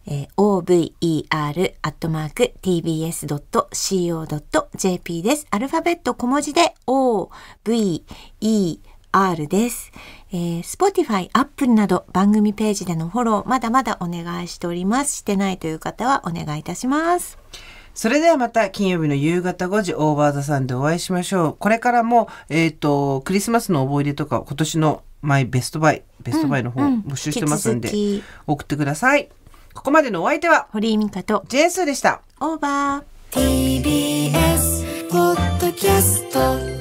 えー、over.tbs.co.jp です。アルファベット小文字で over です。えー、Spotify、a p p l など番組ページでのフォローまだまだお願いしております。してないという方はお願いいたします。それではまた金曜日の夕方5時オーバーザさんでお会いしましょう。これからも、えっ、ー、と、クリスマスの思い出とか今年のマイベストバイ、ベストバイの方募集してますんで、うんうん、送ってください。ここまでのお相手は堀井美香とジェンスーでしたオーバー TBS ポッドキャスト